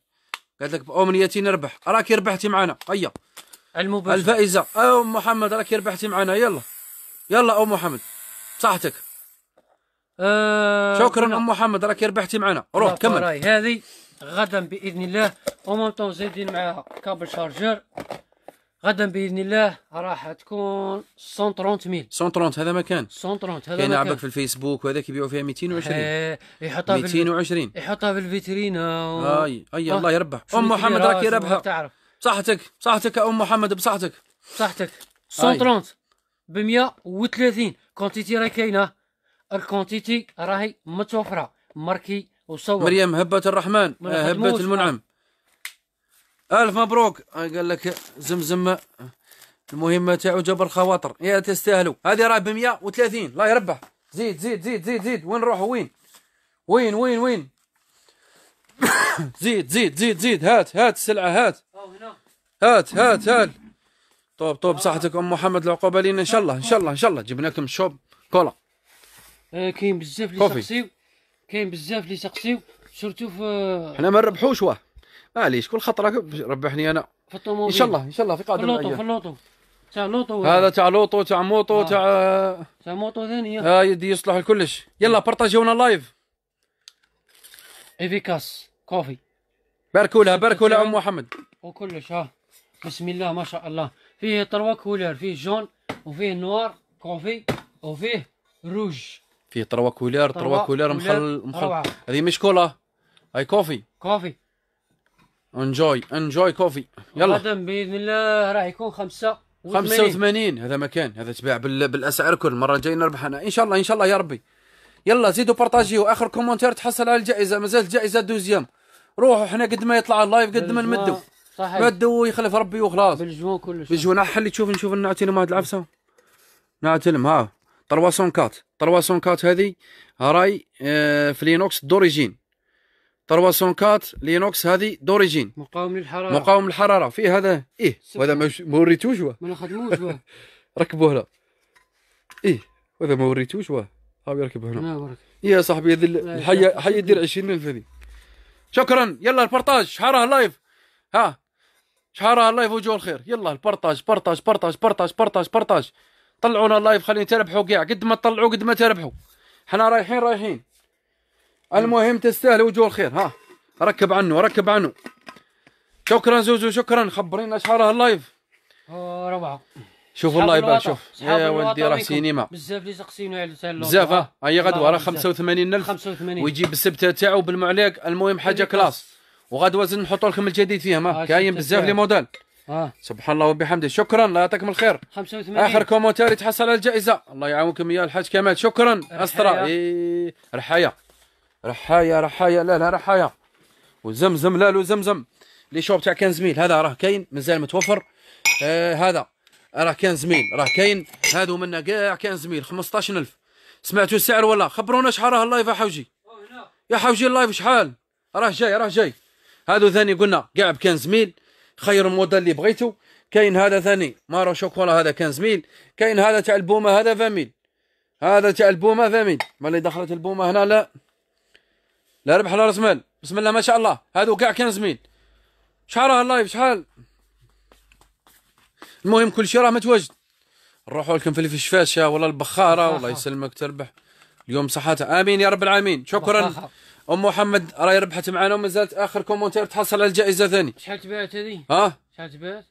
S1: قالت لك امنيتي نربح راكي ربحتي معنا هيا المباشر الفائزه ام محمد راكي ربحتي معنا يلا يلا ام محمد صحتك أه شكرا ام محمد راكي
S2: ربحتي معنا روح كمل هذه غدا باذن الله ومونطون زايدين معاها كابل شارجر غدا باذن الله راح تكون 130 ميل
S1: 130 هذا مكان 130 هذا كاين لعبك في الفيسبوك وهذا يبيعوا فيها 220 إيه، يحطها 220
S2: يحطها في الفيترينا و... اي اي آه، الله يربح ام محمد راك يربحها تعرف بصحتك بصحتك يا ام محمد بصحتك بصحتك 130 ب 130 كونتيتي راهي كاينه الكونتيتي راهي متوفره ماركي وصور مريم هبه الرحمن هبه المنعم
S1: الف مبروك آه، قال لك زمزم المهمه تاعو جبر خواطر يا تستاهلوا هذه راه ب 130 الله يربح زيد زيد زيد زيد زيد وين نروحوا وين وين وين وين <coughs> زيد زيد زيد زيد هات هات السلعه هات هات هات هات طوب طوب صحتك ام محمد العقوبه لينا ان شاء الله ان شاء الله ان شاء الله جبنا لكم شوب كولا آه، كاين بزاف اللي سقسيو كاين بزاف اللي سقسيو سورتو في حنا ما نربحوش واه معليش آه، كل خطره ربحني انا
S2: في الطوموبيل ان شاء الله ان شاء الله في قادم اللوطو في اللوطو تاع لوطو هذا تاع
S1: لوطو تاع موطو آه. تاع تاع موطو ثانية اه يدي يصلح لكلش يلا بارطاجيونا لايف ايفيكاس كوفي باركوا لها باركوا لها ام محمد وكلش
S2: ها بسم الله ما شاء الله فيه تروا كولير فيه جون وفيه نوار كوفي وفيه روج
S1: فيه تروا كولير تروا كولير مخل مخل هذه مش كولا هاي كوفي كوفي انجوي انجوي كوفي يلا غدا
S2: باذن الله راح يكون خمسة 85
S1: هذا مكان هذا تباع بال... بالاسعار كل مره جاي نربح انا ان شاء الله ان شاء الله يا ربي يلا زيدوا بارطاجيو اخر كومنتير تحصل على الجائزه مازال الجائزه دوزيام روحوا احنا قد ما يطلع اللايف قد ما نمدوا صحيح مدوا ويخلف ربي وخلاص بالجو كلش بالجو نحل آه، تشوف نشوف نعتلم هاد العفسه نعتلم ها 304 304 هذه راي آه فلينوكس دوريجين 304 لينوكس هذه دوريجين
S2: مقاوم للحراره مقاوم
S1: للحراره في هذا ايه وهذا ما وريتوش واه ما نخدموش واه ركبوه هنا ايه وهذا ما وريتوش واه ها يركب هنا يا صاحبي هذه الحيه حيه دير 20000 هذه شكرا يلا البارطاج شحال لايف ها شحال اللايف وجوه الخير يلا البارطاج بارطاج بارطاج بارطاج بارطاج بارطاج طلعونا اللايف خلينا تربحوا كاع قد ما تطلعوا قد ما تربحوا حنا رايحين رايحين المهم تستاهل وجوه الخير ها ركب عنه ركب عنه شكرا زوزو شكرا خبرينا شحال اللايف ربعه شوف والله بقى شوف يا ولدي راه سينما
S2: بزاف اللي سقسينا على بزاف ها هي غدوه راه
S1: 85000 ويجيب بالسبته تاعو بالمعليق المهم حاجه كلاس وغدوه زيد نحطوا لكم الجديد فيهم ها آه، كاين بزاف لي موديل آه. سبحان الله وبحمده شكرا الله يعطيكم الخير
S2: 85 اخر
S1: كومنتار يتحصل على الجائزه الله يعاونكم يا الحاج كمال شكرا استرا إيه رحايا رحايا رحايا لا لا رحايا وزمزم لا لو زمزم لي شوب تاع كان زميل هذا راه كاين مازال متوفر آه هذا راه كان زميل راه كاين هادو منا كاع كان زميل 15000 سمعتوا السعر ولا خبرونا شحال راه اللايف يا حوجي يا حوجي اللايف شحال راه جاي راه جاي هادو ثاني قلنا كاع بكان زميل خير الموديل اللي بغيتو كاين هذا ثاني مارو شوكولا هذا كان زميل كاين هذا تاع البومه هذا فاميل هذا تاع البومه فاميل ملي دخلت البومه هنا لا لا ربح لا راس مال بسم الله ما شاء الله هذا كاع كان زميل شحال راه اللايف شحال المهم كل شيء راه متواجد نروحوا لكم في الفشفاشه ولا البخاره الله يسلمك تربح اليوم صحتها امين يا رب العالمين شكرا بخاخة. ام محمد راهي ربحت معنا وما زالت اخر كومنتير تحصل على الجائزه ثاني شحال
S2: تباعت هذه؟ ها؟ شحال تباعت؟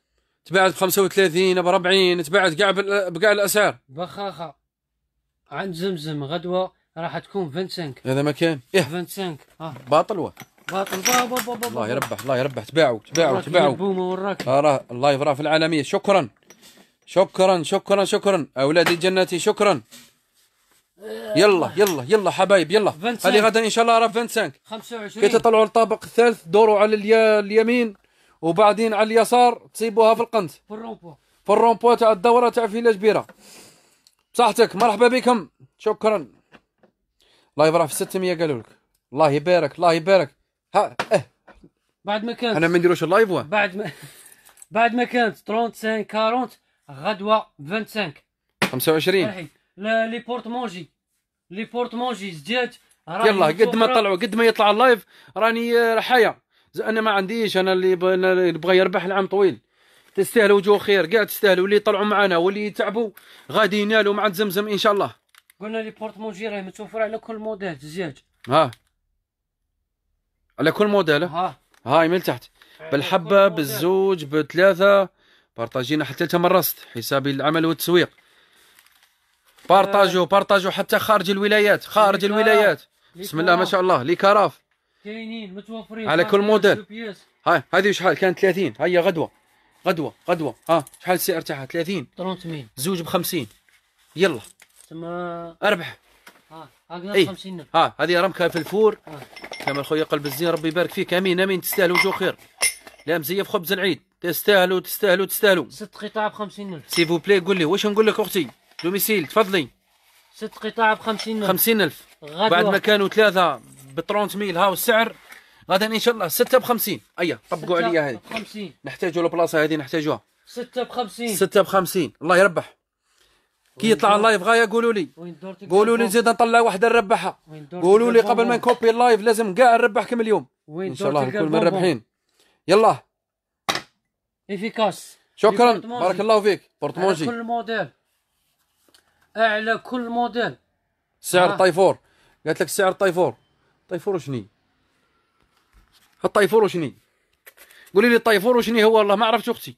S1: تباعت ب 35 ب 40 تباعت كاع بكاع الاسعار
S2: بخاخه عند زمزم غدوه راح تكون 25 هذا مكان ايه 25
S1: اه باطل واه
S2: باطل بابا بابا بابا الله يربح
S1: الله يربح تباعوا تباعوا تباعوا بومه وراك راه الله يفرح في العالميه شكرا شكرا شكرا شكرا اولادي جنتي شكرا يلا يلا يلا حبايب يلا هذه غدا ان شاء الله راه 25
S2: 25 كي تطلعوا
S1: للطابق الثالث دوروا على اليمين وبعدين على اليسار تصيبوها في القنت في الرومبو في الرومبو تاع الدوره تاع فيلا جبيره بصحتك مرحبا بكم شكرا لايف راه في 600 قالوا لك الله يبارك الله يبارك ها اه بعد ما كانت انا ما نديروش اللايف واه بعد ما
S2: <laughs> بعد ما كانت 35 40 غدوه 25
S1: 25
S2: لي بورت مونجي لي بورت مونجي زجاج يلا قد ما طلعوا قد
S1: ما يطلع اللايف راني آه، حياه انا ما عنديش انا اللي بغى يربح العام طويل تستاهلوا وجوه خير قاعد تستاهلوا اللي طلعوا معنا واللي تعبوا غادي ينالوا مع زمزم ان شاء الله
S2: قلنا لي بورتمونجي راه متوفر على كل موديل زياد
S1: ها على كل موديل ها هاي من تحت بالحبه بالزوج بثلاثه بارطاجينا حتى تم الرصد حسابي العمل والتسويق بارطاجو بارطاجو حتى خارج الولايات خارج الولايات بسم الله ما شاء الله لي كراف
S2: كاينين متوفرين على كل موديل
S1: هاي هذه شحال كانت 30 هيا غدوه غدوه غدوه ها شحال السعر تاعها 30 300 زوج ب 50 يلا تما اربح
S2: ها هاك 50 إيه.
S1: ها هذه رمكه في الفور آه. كما خويا قلب الزين ربي يبارك فيك امين امين تستاهل وجوه خير لا مزيف خبز العيد تستاهلوا تستاهلوا تستاهلوا ست
S2: قطاع ب 50000
S1: سي فو بلاي قول لي واش نقول لك اختي دوميسيل تفضلي
S2: ست قطاع ب 50000 50000 بعد ما
S1: كانوا ثلاثه ب 300000 هاو السعر غدا ان شاء الله سته ب 50 ايا طبقوا عليا هذه 50 نحتاجوا البلاصه هذه نحتاجوها
S2: سته ب 50
S1: سته ب 50 الله يربح كي يطلع اللايف غايه قولوا لي قولوا لي نزيد نطلع واحده نربحها قولوا لي قبل ما نكوبي اللايف لازم كاع نربح كم اليوم ان شاء الله نكون من يلا افيكاس إيه شكرا بارك الله فيك بورتمونجي كل موديل اعلى كل موديل سعر آه. طيفور قالت لك سعر طيفور طيفور وشني الطيفور وشني قولي لي الطيفور وشني هو والله ما عرفت اختي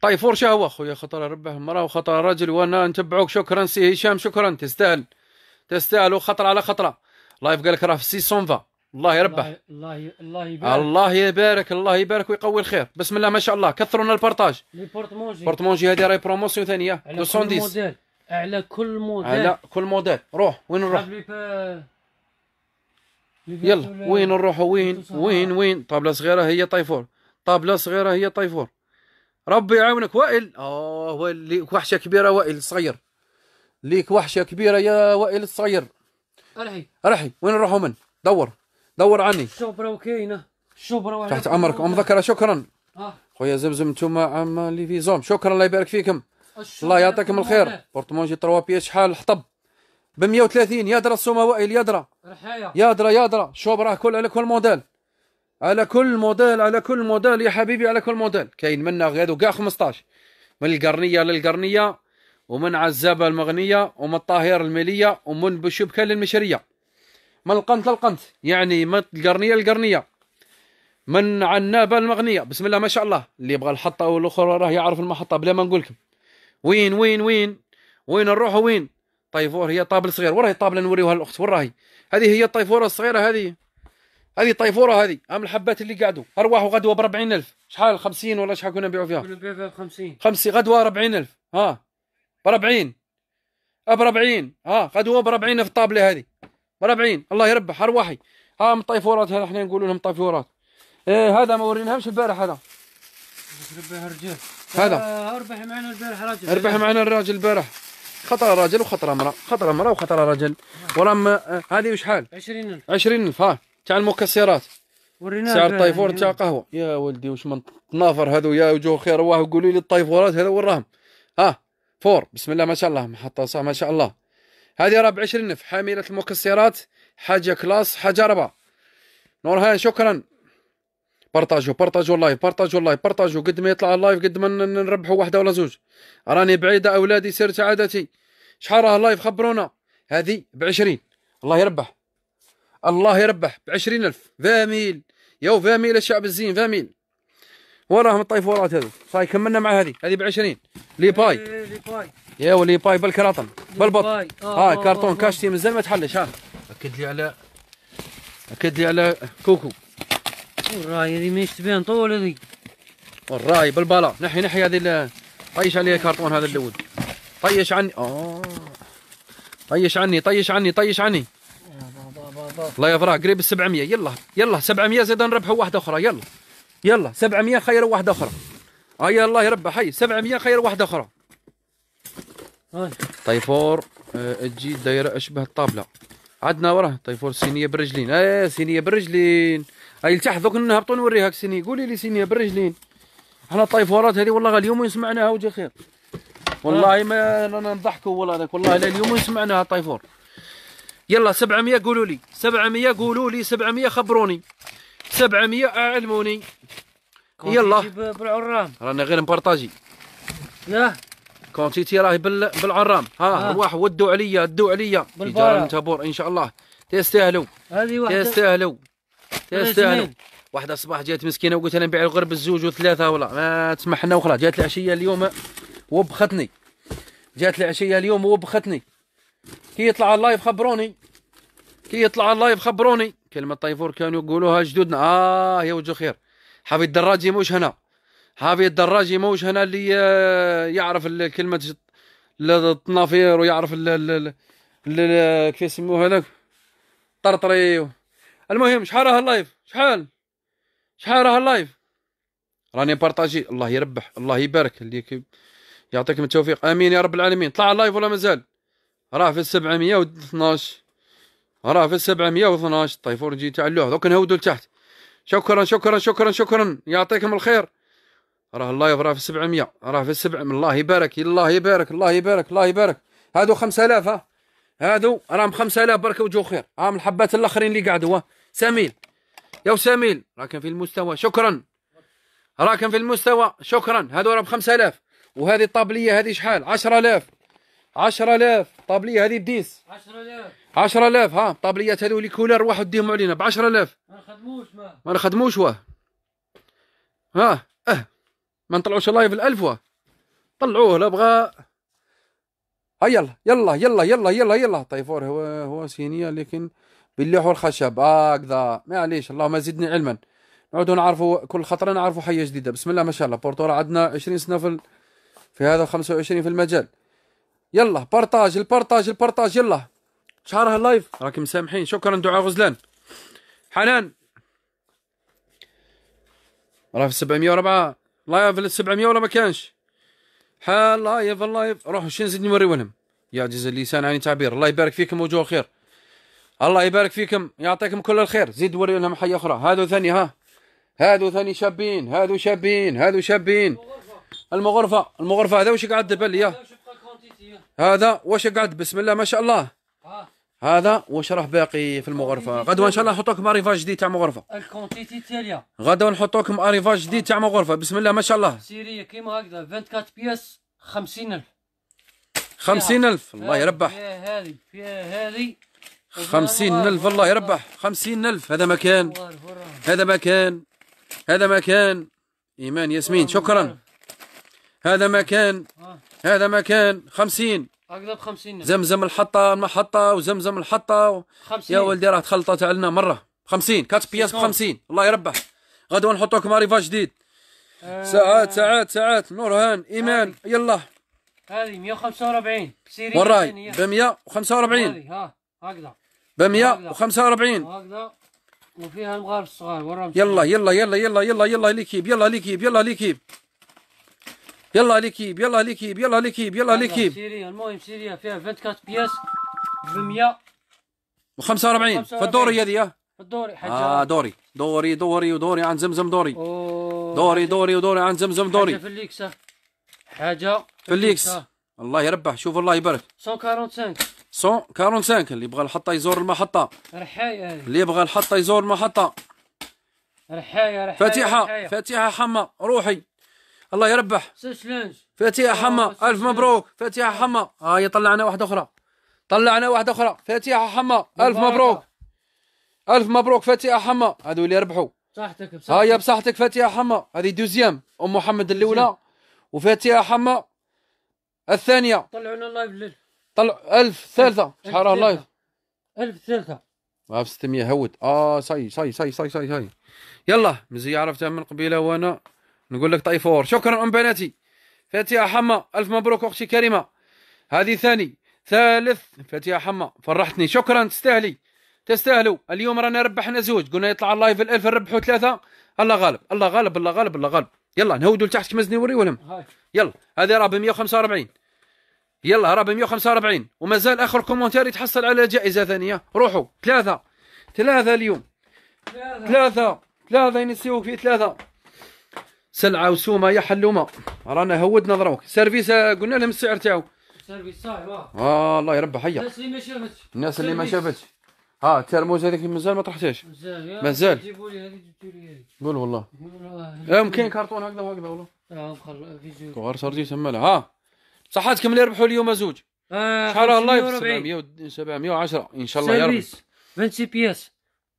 S1: طيب، فور شهوه اخويا خطر ربه المراه وخطر الرجل وانا نتبعوك شكرا سي هشام شكرا تستاهل تستاهل وخطر على خطره لايف قال لك راه في 620 الله يربح
S2: الله الله يبارك
S1: الله يبارك الله يبارك ويقوي الخير بسم الله ما شاء الله كثروا لنا البارطاج لي بورتمونجي مونجي هذه راهي بروموسيون ثانيه موديل على كل موديل على كل موديل روح وين نروح يلا وين نروح وين وين وين طابله صغيره هي طايفور طابله صغيره هي طايفور ربي يعاونك وائل اه وائل ليك وحشه كبيره وائل الصغير ليك وحشه كبيره يا وائل الصغير ارحي ارحي وين نروحوا من دور دور عني الشبرة وكاينه
S2: الشبرة تحت امرك ام ذكرى
S1: شكرا آه. خويا زمزم انتم عمالي في زوم شكرا الله يبارك فيكم الله يعطيكم الخير بورتمونجي 3 بي شحال حطب ب 130 درا السومه وائل درا يا درا شوب راه كل كل الموديل على كل موديل على كل موديل يا حبيبي على كل موديل كاين منا غير كاع 15 من القرنيه للقرنيه ومن عزابه المغنيه ومن الطاهره الماليه ومن بشبكه للمشريه من القنت للقنت يعني من القرنيه للقرنيه من عنابه المغنيه بسم الله ما شاء الله اللي يبغى الحطه والاخر راه يعرف المحطه بلا ما نقولكم وين وين وين وين نروح وين طيفور هي طابل صغير وراهي الطابله نوريوها للاخت وراهي هذه هي الطيفوره الصغيره هذه هذه طيفوره هذه ام الحبات اللي قعدوا ارواح غدوه ب 40000 شحال 50 ولا شحال كنا نبيعوا فيها؟ كنا
S2: نبيعوا فيها 50
S1: 50 غدوه 40000 ها ب 40 ب 40 ها غدوه ب 40 في الطابله هذه ب 40 الله يربح ارواحي ها من طيفورات هذا احنا نقولوا لهم طيفورات إيه هذا ما وريناهمش البارح هذا ربح رجال هذا
S2: آه، ربح معنا البارح راجل ربح معنا
S1: الراجل البارح خطره راجل وخطره امراه خطره امراه وخطره راجل آه. ورم آه، هذه وشحال 20000 20000 ها تاع المكسرات
S2: ورينا تاع الطيفور تاع
S1: قهوه يا ولدي واش من تنافر هذو يا وجوه خير واه قولوا لي الطيفورات هذا وين راهم ها فور بسم الله ما شاء الله محطه صح ما شاء الله هذه راه ب 20 نف حامله المكسرات حاجه كلاس حاجه ربع نورها شكرا بارطاجو بارطاجو اللايف بارطاجو اللايف بارطاجو قد ما يطلع اللايف قد ما نربحوا واحده ولا زوج راني بعيده اولادي سير سعادتي شحال راه اللايف خبرونا هذه ب 20 الله يربح الله يربح ب ألف فاميل يو فاميل الشعب الزين فاميل وراهم الطيف هذو هذا صاي كملنا مع هذه هذه ب 20 إيه، لي باي يا ولي باي بالكراطن بالبط ها آه, آه كرتون آه كاشتي من زين ما تحلش ها اكد لي على اكد لي على كوكو والراي هذه ماهيش تبان طول هذه والراي بالبلا نحي نحي هذه طيش عليها كرتون هذا الاول طيش عني اه طيش عني طيش عني طيش عني الله يضراه قريب ال 700 يلا يلا 700 زيد نربحوا واحده اخرى يلا يلا 700 خير واحده اخرى اي الله يربح حي 700 خير واحده اخرى آه. طيفور آه، تجي دايره اشبه الطابله عندنا وراه طيفور سينيه بالرجلين اه سينيه بالرجلين اي ذوك نهبطوا نوريها سينيه قولي لي سينيه بالرجلين احنا الطيفورات هذه والله اليوم سمعناها وجه خير والله آه. ما رانا نضحكوا والله والله اليوم سمعناها الطيفور يلا 700 قولوا لي 700 قولوا لي 700 خبروني 700 اعلموني يلا بالعرام رانا غير نبارطاجي لا كونتيتي راهي بالعرام ها آه. رواح ودوا عليا دوا عليا إدارة تابور ان شاء الله تستاهلوا هذه واحده تستاهلوا تستاهلوا واحده الصباح جات مسكينه وقلت انا نبيع الغرب الزوج وثلاثه ولا ما تسمح لنا وخلاص جات العشيه اليوم وبختني جات العشيه اليوم وبختني كي يطلع اللايف خبروني كي يطلع اللايف خبروني كلمة طيفور كانوا يقولوها جدودنا اه يا وجه خير حافي الدراجي موش هنا حافي الدراجي موش هنا اللي آه، يعرف كلمة الطنافير ويعرف كيف يسموها لك طرطري المهم شحال راه اللايف شحال شحال راه اللايف راني بارطاجي الله يربح الله يبارك اللي يعطيكم التوفيق امين يا رب العالمين طلع اللايف ولا مازال راه في السبعمية راه في السبعمية وثناش الطيفور جي اللوح دوك نهودو لتحت شكرا شكرا شكرا شكرا يعطيكم الخير راه اللايف راه في السبعمية راه في السبع الله يبارك الله يبارك الله يبارك الله يبارك هادو خمسة آلاف ها هادو راهم خمسة آلاف بركة وجو خير من الحبات الآخرين اللي قعدوا سميل يا سميل راكم في المستوى شكرا راكم في المستوى شكرا هادو راهم خمسة آلاف وهذه الطابلية هذه شحال عشرة آلاف 10000 طابليه هذه ديس 10000 10000 ها طابليات هذو اللي كولر واحد ديهم علينا ب 10000
S2: ما نخدموش ما
S1: ما نخدموش واه ها اه ما نطلعوش اللايف الألف واه طلعوه لا بغى ها يلا يلا يلا يلا يلا يلا طيفور هو هو صينيه لكن باللوح والخشب هكذا آه معليش اللهم زدني علما نعودوا نعرفوا كل خطره نعرفوا حاجه جديده بسم الله ما شاء الله بورتورا عندنا 20 سنه في في هذا 25 في المجال يلا بارطاج البارطاج البارطاج يلا شعار هاللايف راكم مسامحين شكرا دعاء غزلان حنان راه في 704 لايف في 700 ولا ما كانش حال لايف اللايف روحوا شنو نزيد نوريو لهم يعجز اللسان عن التعبير الله يبارك فيكم وجوه خير الله يبارك فيكم يعطيكم كل الخير زيد وري لهم حي اخرى هادو ثاني ها هادو ثاني شابين هادو شابين هادو شابين المغرفه المغرفه هذا واش قاعد دبل يا هذا واش قعد بسم الله ما شاء الله هذا واش راه باقي في المغرفه غدوه ان شاء الله نحطوكم اريفاج جديد تاع مغرفه
S2: الكونتيتي
S1: غدوه نحطوكم اريفاج جديد تاع مغرفه بسم الله ما شاء الله
S2: سيريه كيما هكذا 24 بياس 50000
S1: 50000 الله يربح
S2: فيها هذه فيها هذه 50000
S1: الله يربح 50000 هذا مكان هذا مكان هذا مكان ايمان ياسمين شكرا هذا مكان هذا مكان خمسين
S2: اقرب خمسين زمزم
S1: الحطة المحطة وزمزم الحطة و... خمسين. يا ولدي راه تخلطت علينا مرة خمسين كات بياس بخمسين الله يربح غدوة لكم ريفاج جديد آه... ساعات ساعات ساعات نورهان ايمان هاري. يلا هذه 145
S2: سيري وراي ب
S1: 145
S2: ها هكذا
S1: ب 145
S2: هكذا وفيها المغارب الصغار وراهم يلا يلا
S1: يلا يلا يلا يلا ليكيب يلا ليكيب يلا ليكيب يلا ليكيب يلا ليكيب يلا ليكيب يلا ليكيب
S2: سيريا المهم سيريا فيها 24 بياس ب 100
S1: و 45 الدوري هذه الدوري حجر اه دوري دوري دوري ودوري عن زمزم دوري دوري دوري ودوري عن زمزم دوري حاجه في الليكس حاجه في الليكس الله يربح شوف الله يبارك
S2: 145
S1: 145 اللي يبغى الحطه يزور المحطه
S2: رحايه اللي
S1: يبغى الحطه يزور المحطه
S2: رحايه رحايه فاتحه
S1: فاتحه حمى روحي الله يربح فاتحه oh, حمى الف مبروك فاتحه حمى ها آه طلعنا واحده اخرى طلعنا واحده اخرى فاتحه حمى الف مبروك الف مبروك فاتحه حمى هذو اللي ربحوا
S2: صحتك بصحتك هاي
S1: بصحتك فاتحه حمى هذه دوزيام ام محمد الاولى وفاتحه حمى الثانيه
S2: طلعونا اللايف الليل
S1: طلع الف ثالثه شحال راه اللايف الف ثالثه ما في 600 هود اه صاي صاي صاي صاي صاي يلا مزي عرفتها من قبيله وانا نقول لك طيفور شكرا ام بناتي فاتيه حما الف مبروك اختي كريمه هذه ثاني ثالث فاتيه حما فرحتني شكرا تستاهلي تستاهلوا اليوم رانا ربحنا زوج قلنا يطلع اللايف الالف نربحوا ثلاثه الله غالب الله غالب الله غالب الله غالب يلا نهودوا لتحت كما زني ولا يلا هذه راه ب 145 يلا راه ب 145 ومازال اخر كومنتار يتحصل على جائزه ثانيه روحوا ثلاثه ثلاثه اليوم ثلاثه ثلاثه ينسيوك في ثلاثه سلعه وسومه يا حلومه رانا هودنا دروك سيرفيس قلنا لهم السعر تاعو
S2: سيرفيس صايب
S1: اه الله يربح حيا الناس اللي ما شافتش الناس اللي ما شافتش ها الترموز هذيك مازال ما طرحتهاش مازال مازال
S2: جيبوا لي هذيك جبتوا لي هذيك قول والله كاين كرتون هكذا وهكذا والله اه
S1: فيديو تما ها صحتكم اللي ربحوا اليوم زوج شحال آه الله 700 710 ان شاء الله يا ربي سيرفيس 20 بياس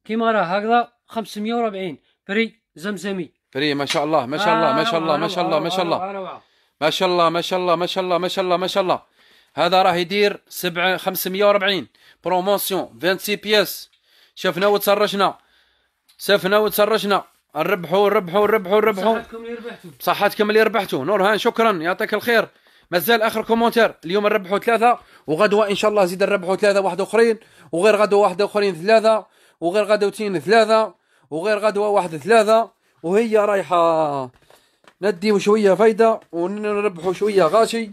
S1: كيما راه هكذا 540 بري زمزمي فري ما شاء الله ما شاء الله ما شاء الله ما شاء الله ما شاء الله ما شاء الله ما شاء الله ما شاء الله ما شاء الله ما شاء الله هذا راه يدير 7 540 بروموسيون 26 بياس شفنا وتسرشنا شفنا وتسرشنا نربحوا نربحوا نربحوا نربحوا صحتكم اللي ربحتوا صحتكم اللي ربحتوا نورهان شكرا يعطيك الخير مازال اخر كومونتير اليوم نربحوا ثلاثه وغدوه ان شاء الله زيد نربحوا ثلاثه واحد اخرين وغير غدوه واحد اخرين ثلاثه وغير غدوتين ثلاثه وغير غدوه واحد ثلاثه وهي رايحة ندي شوية فايدة ونربحوا شوية غاشي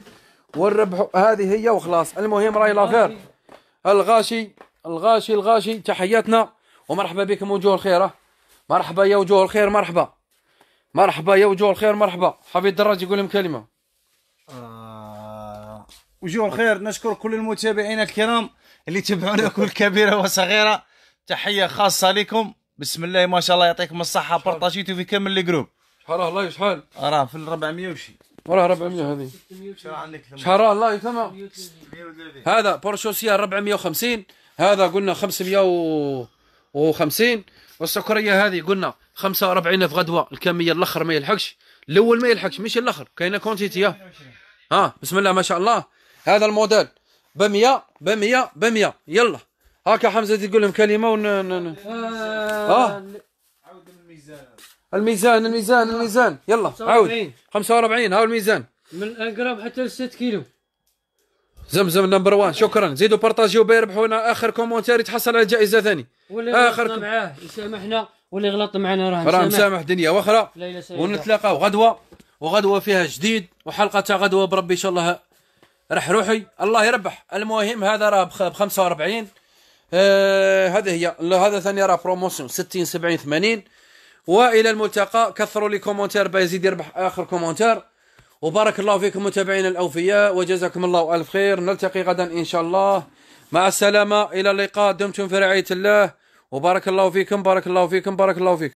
S1: ونربحوا هذه هي وخلاص المهم راي لافير الغاشي الغاشي الغاشي تحياتنا ومرحبا بكم وجوه الخير مرحبا يا وجوه الخير مرحبا مرحبا يا وجوه الخير مرحبا حبيب الدراج يقول لهم كلمة آه، وجوه الخير نشكر كل المتابعين الكرام اللي تبعونا كل كبيرة وصغيرة تحية خاصة لكم بسم الله ما شاء الله يعطيكم الصحه بارطاجيتو في كامل الجروب شحال راه شحال راه في ال 400 وشي راه 400 هذه شحال عندك شحال راه لايف ثما هذا بورشوسيا 450 هذا قلنا 550 والسكريه هذه قلنا 45 في غدوه الكميه الاخر ما يلحقش الاول ما يلحقش ماشي الاخر كاينه كونتيتي ها بسم الله ما شاء الله هذا الموديل ب 100 ب 100 ب 100 يلا هاكا حمزه تقول لهم كلمه ون آه. اه عاود الميزان الميزان الميزان الميزان يلا عاود 45 ها الميزان من اقرب حتى ل 6 كيلو زمزم نمبر 1 شكرا زيدوا بارطاجيو بها يربحوا لنا اخر كومونتير يتحصل على جائزه ثاني
S2: اخر معاه يسامحنا واللي غلط معنا راه راه مسامح
S1: دنيا واخره ونتلاقاو غدوه وغدوه فيها جديد وحلقه تاع غدوه بربي ان شاء الله راح روحي الله يربح المهم هذا راه ب 45 آه هذه هي هذا ثاني راه بروموسيون 60 70 80 والى الملتقى كثروا لي كومونتير بايزيد يربح اخر كومونتير وبارك الله فيكم متابعينا الاوفياء وجزاكم الله الف خير نلتقي غدا ان شاء الله مع السلامه الى اللقاء دمتم في رعايه الله وبارك الله فيكم بارك الله فيكم بارك الله فيكم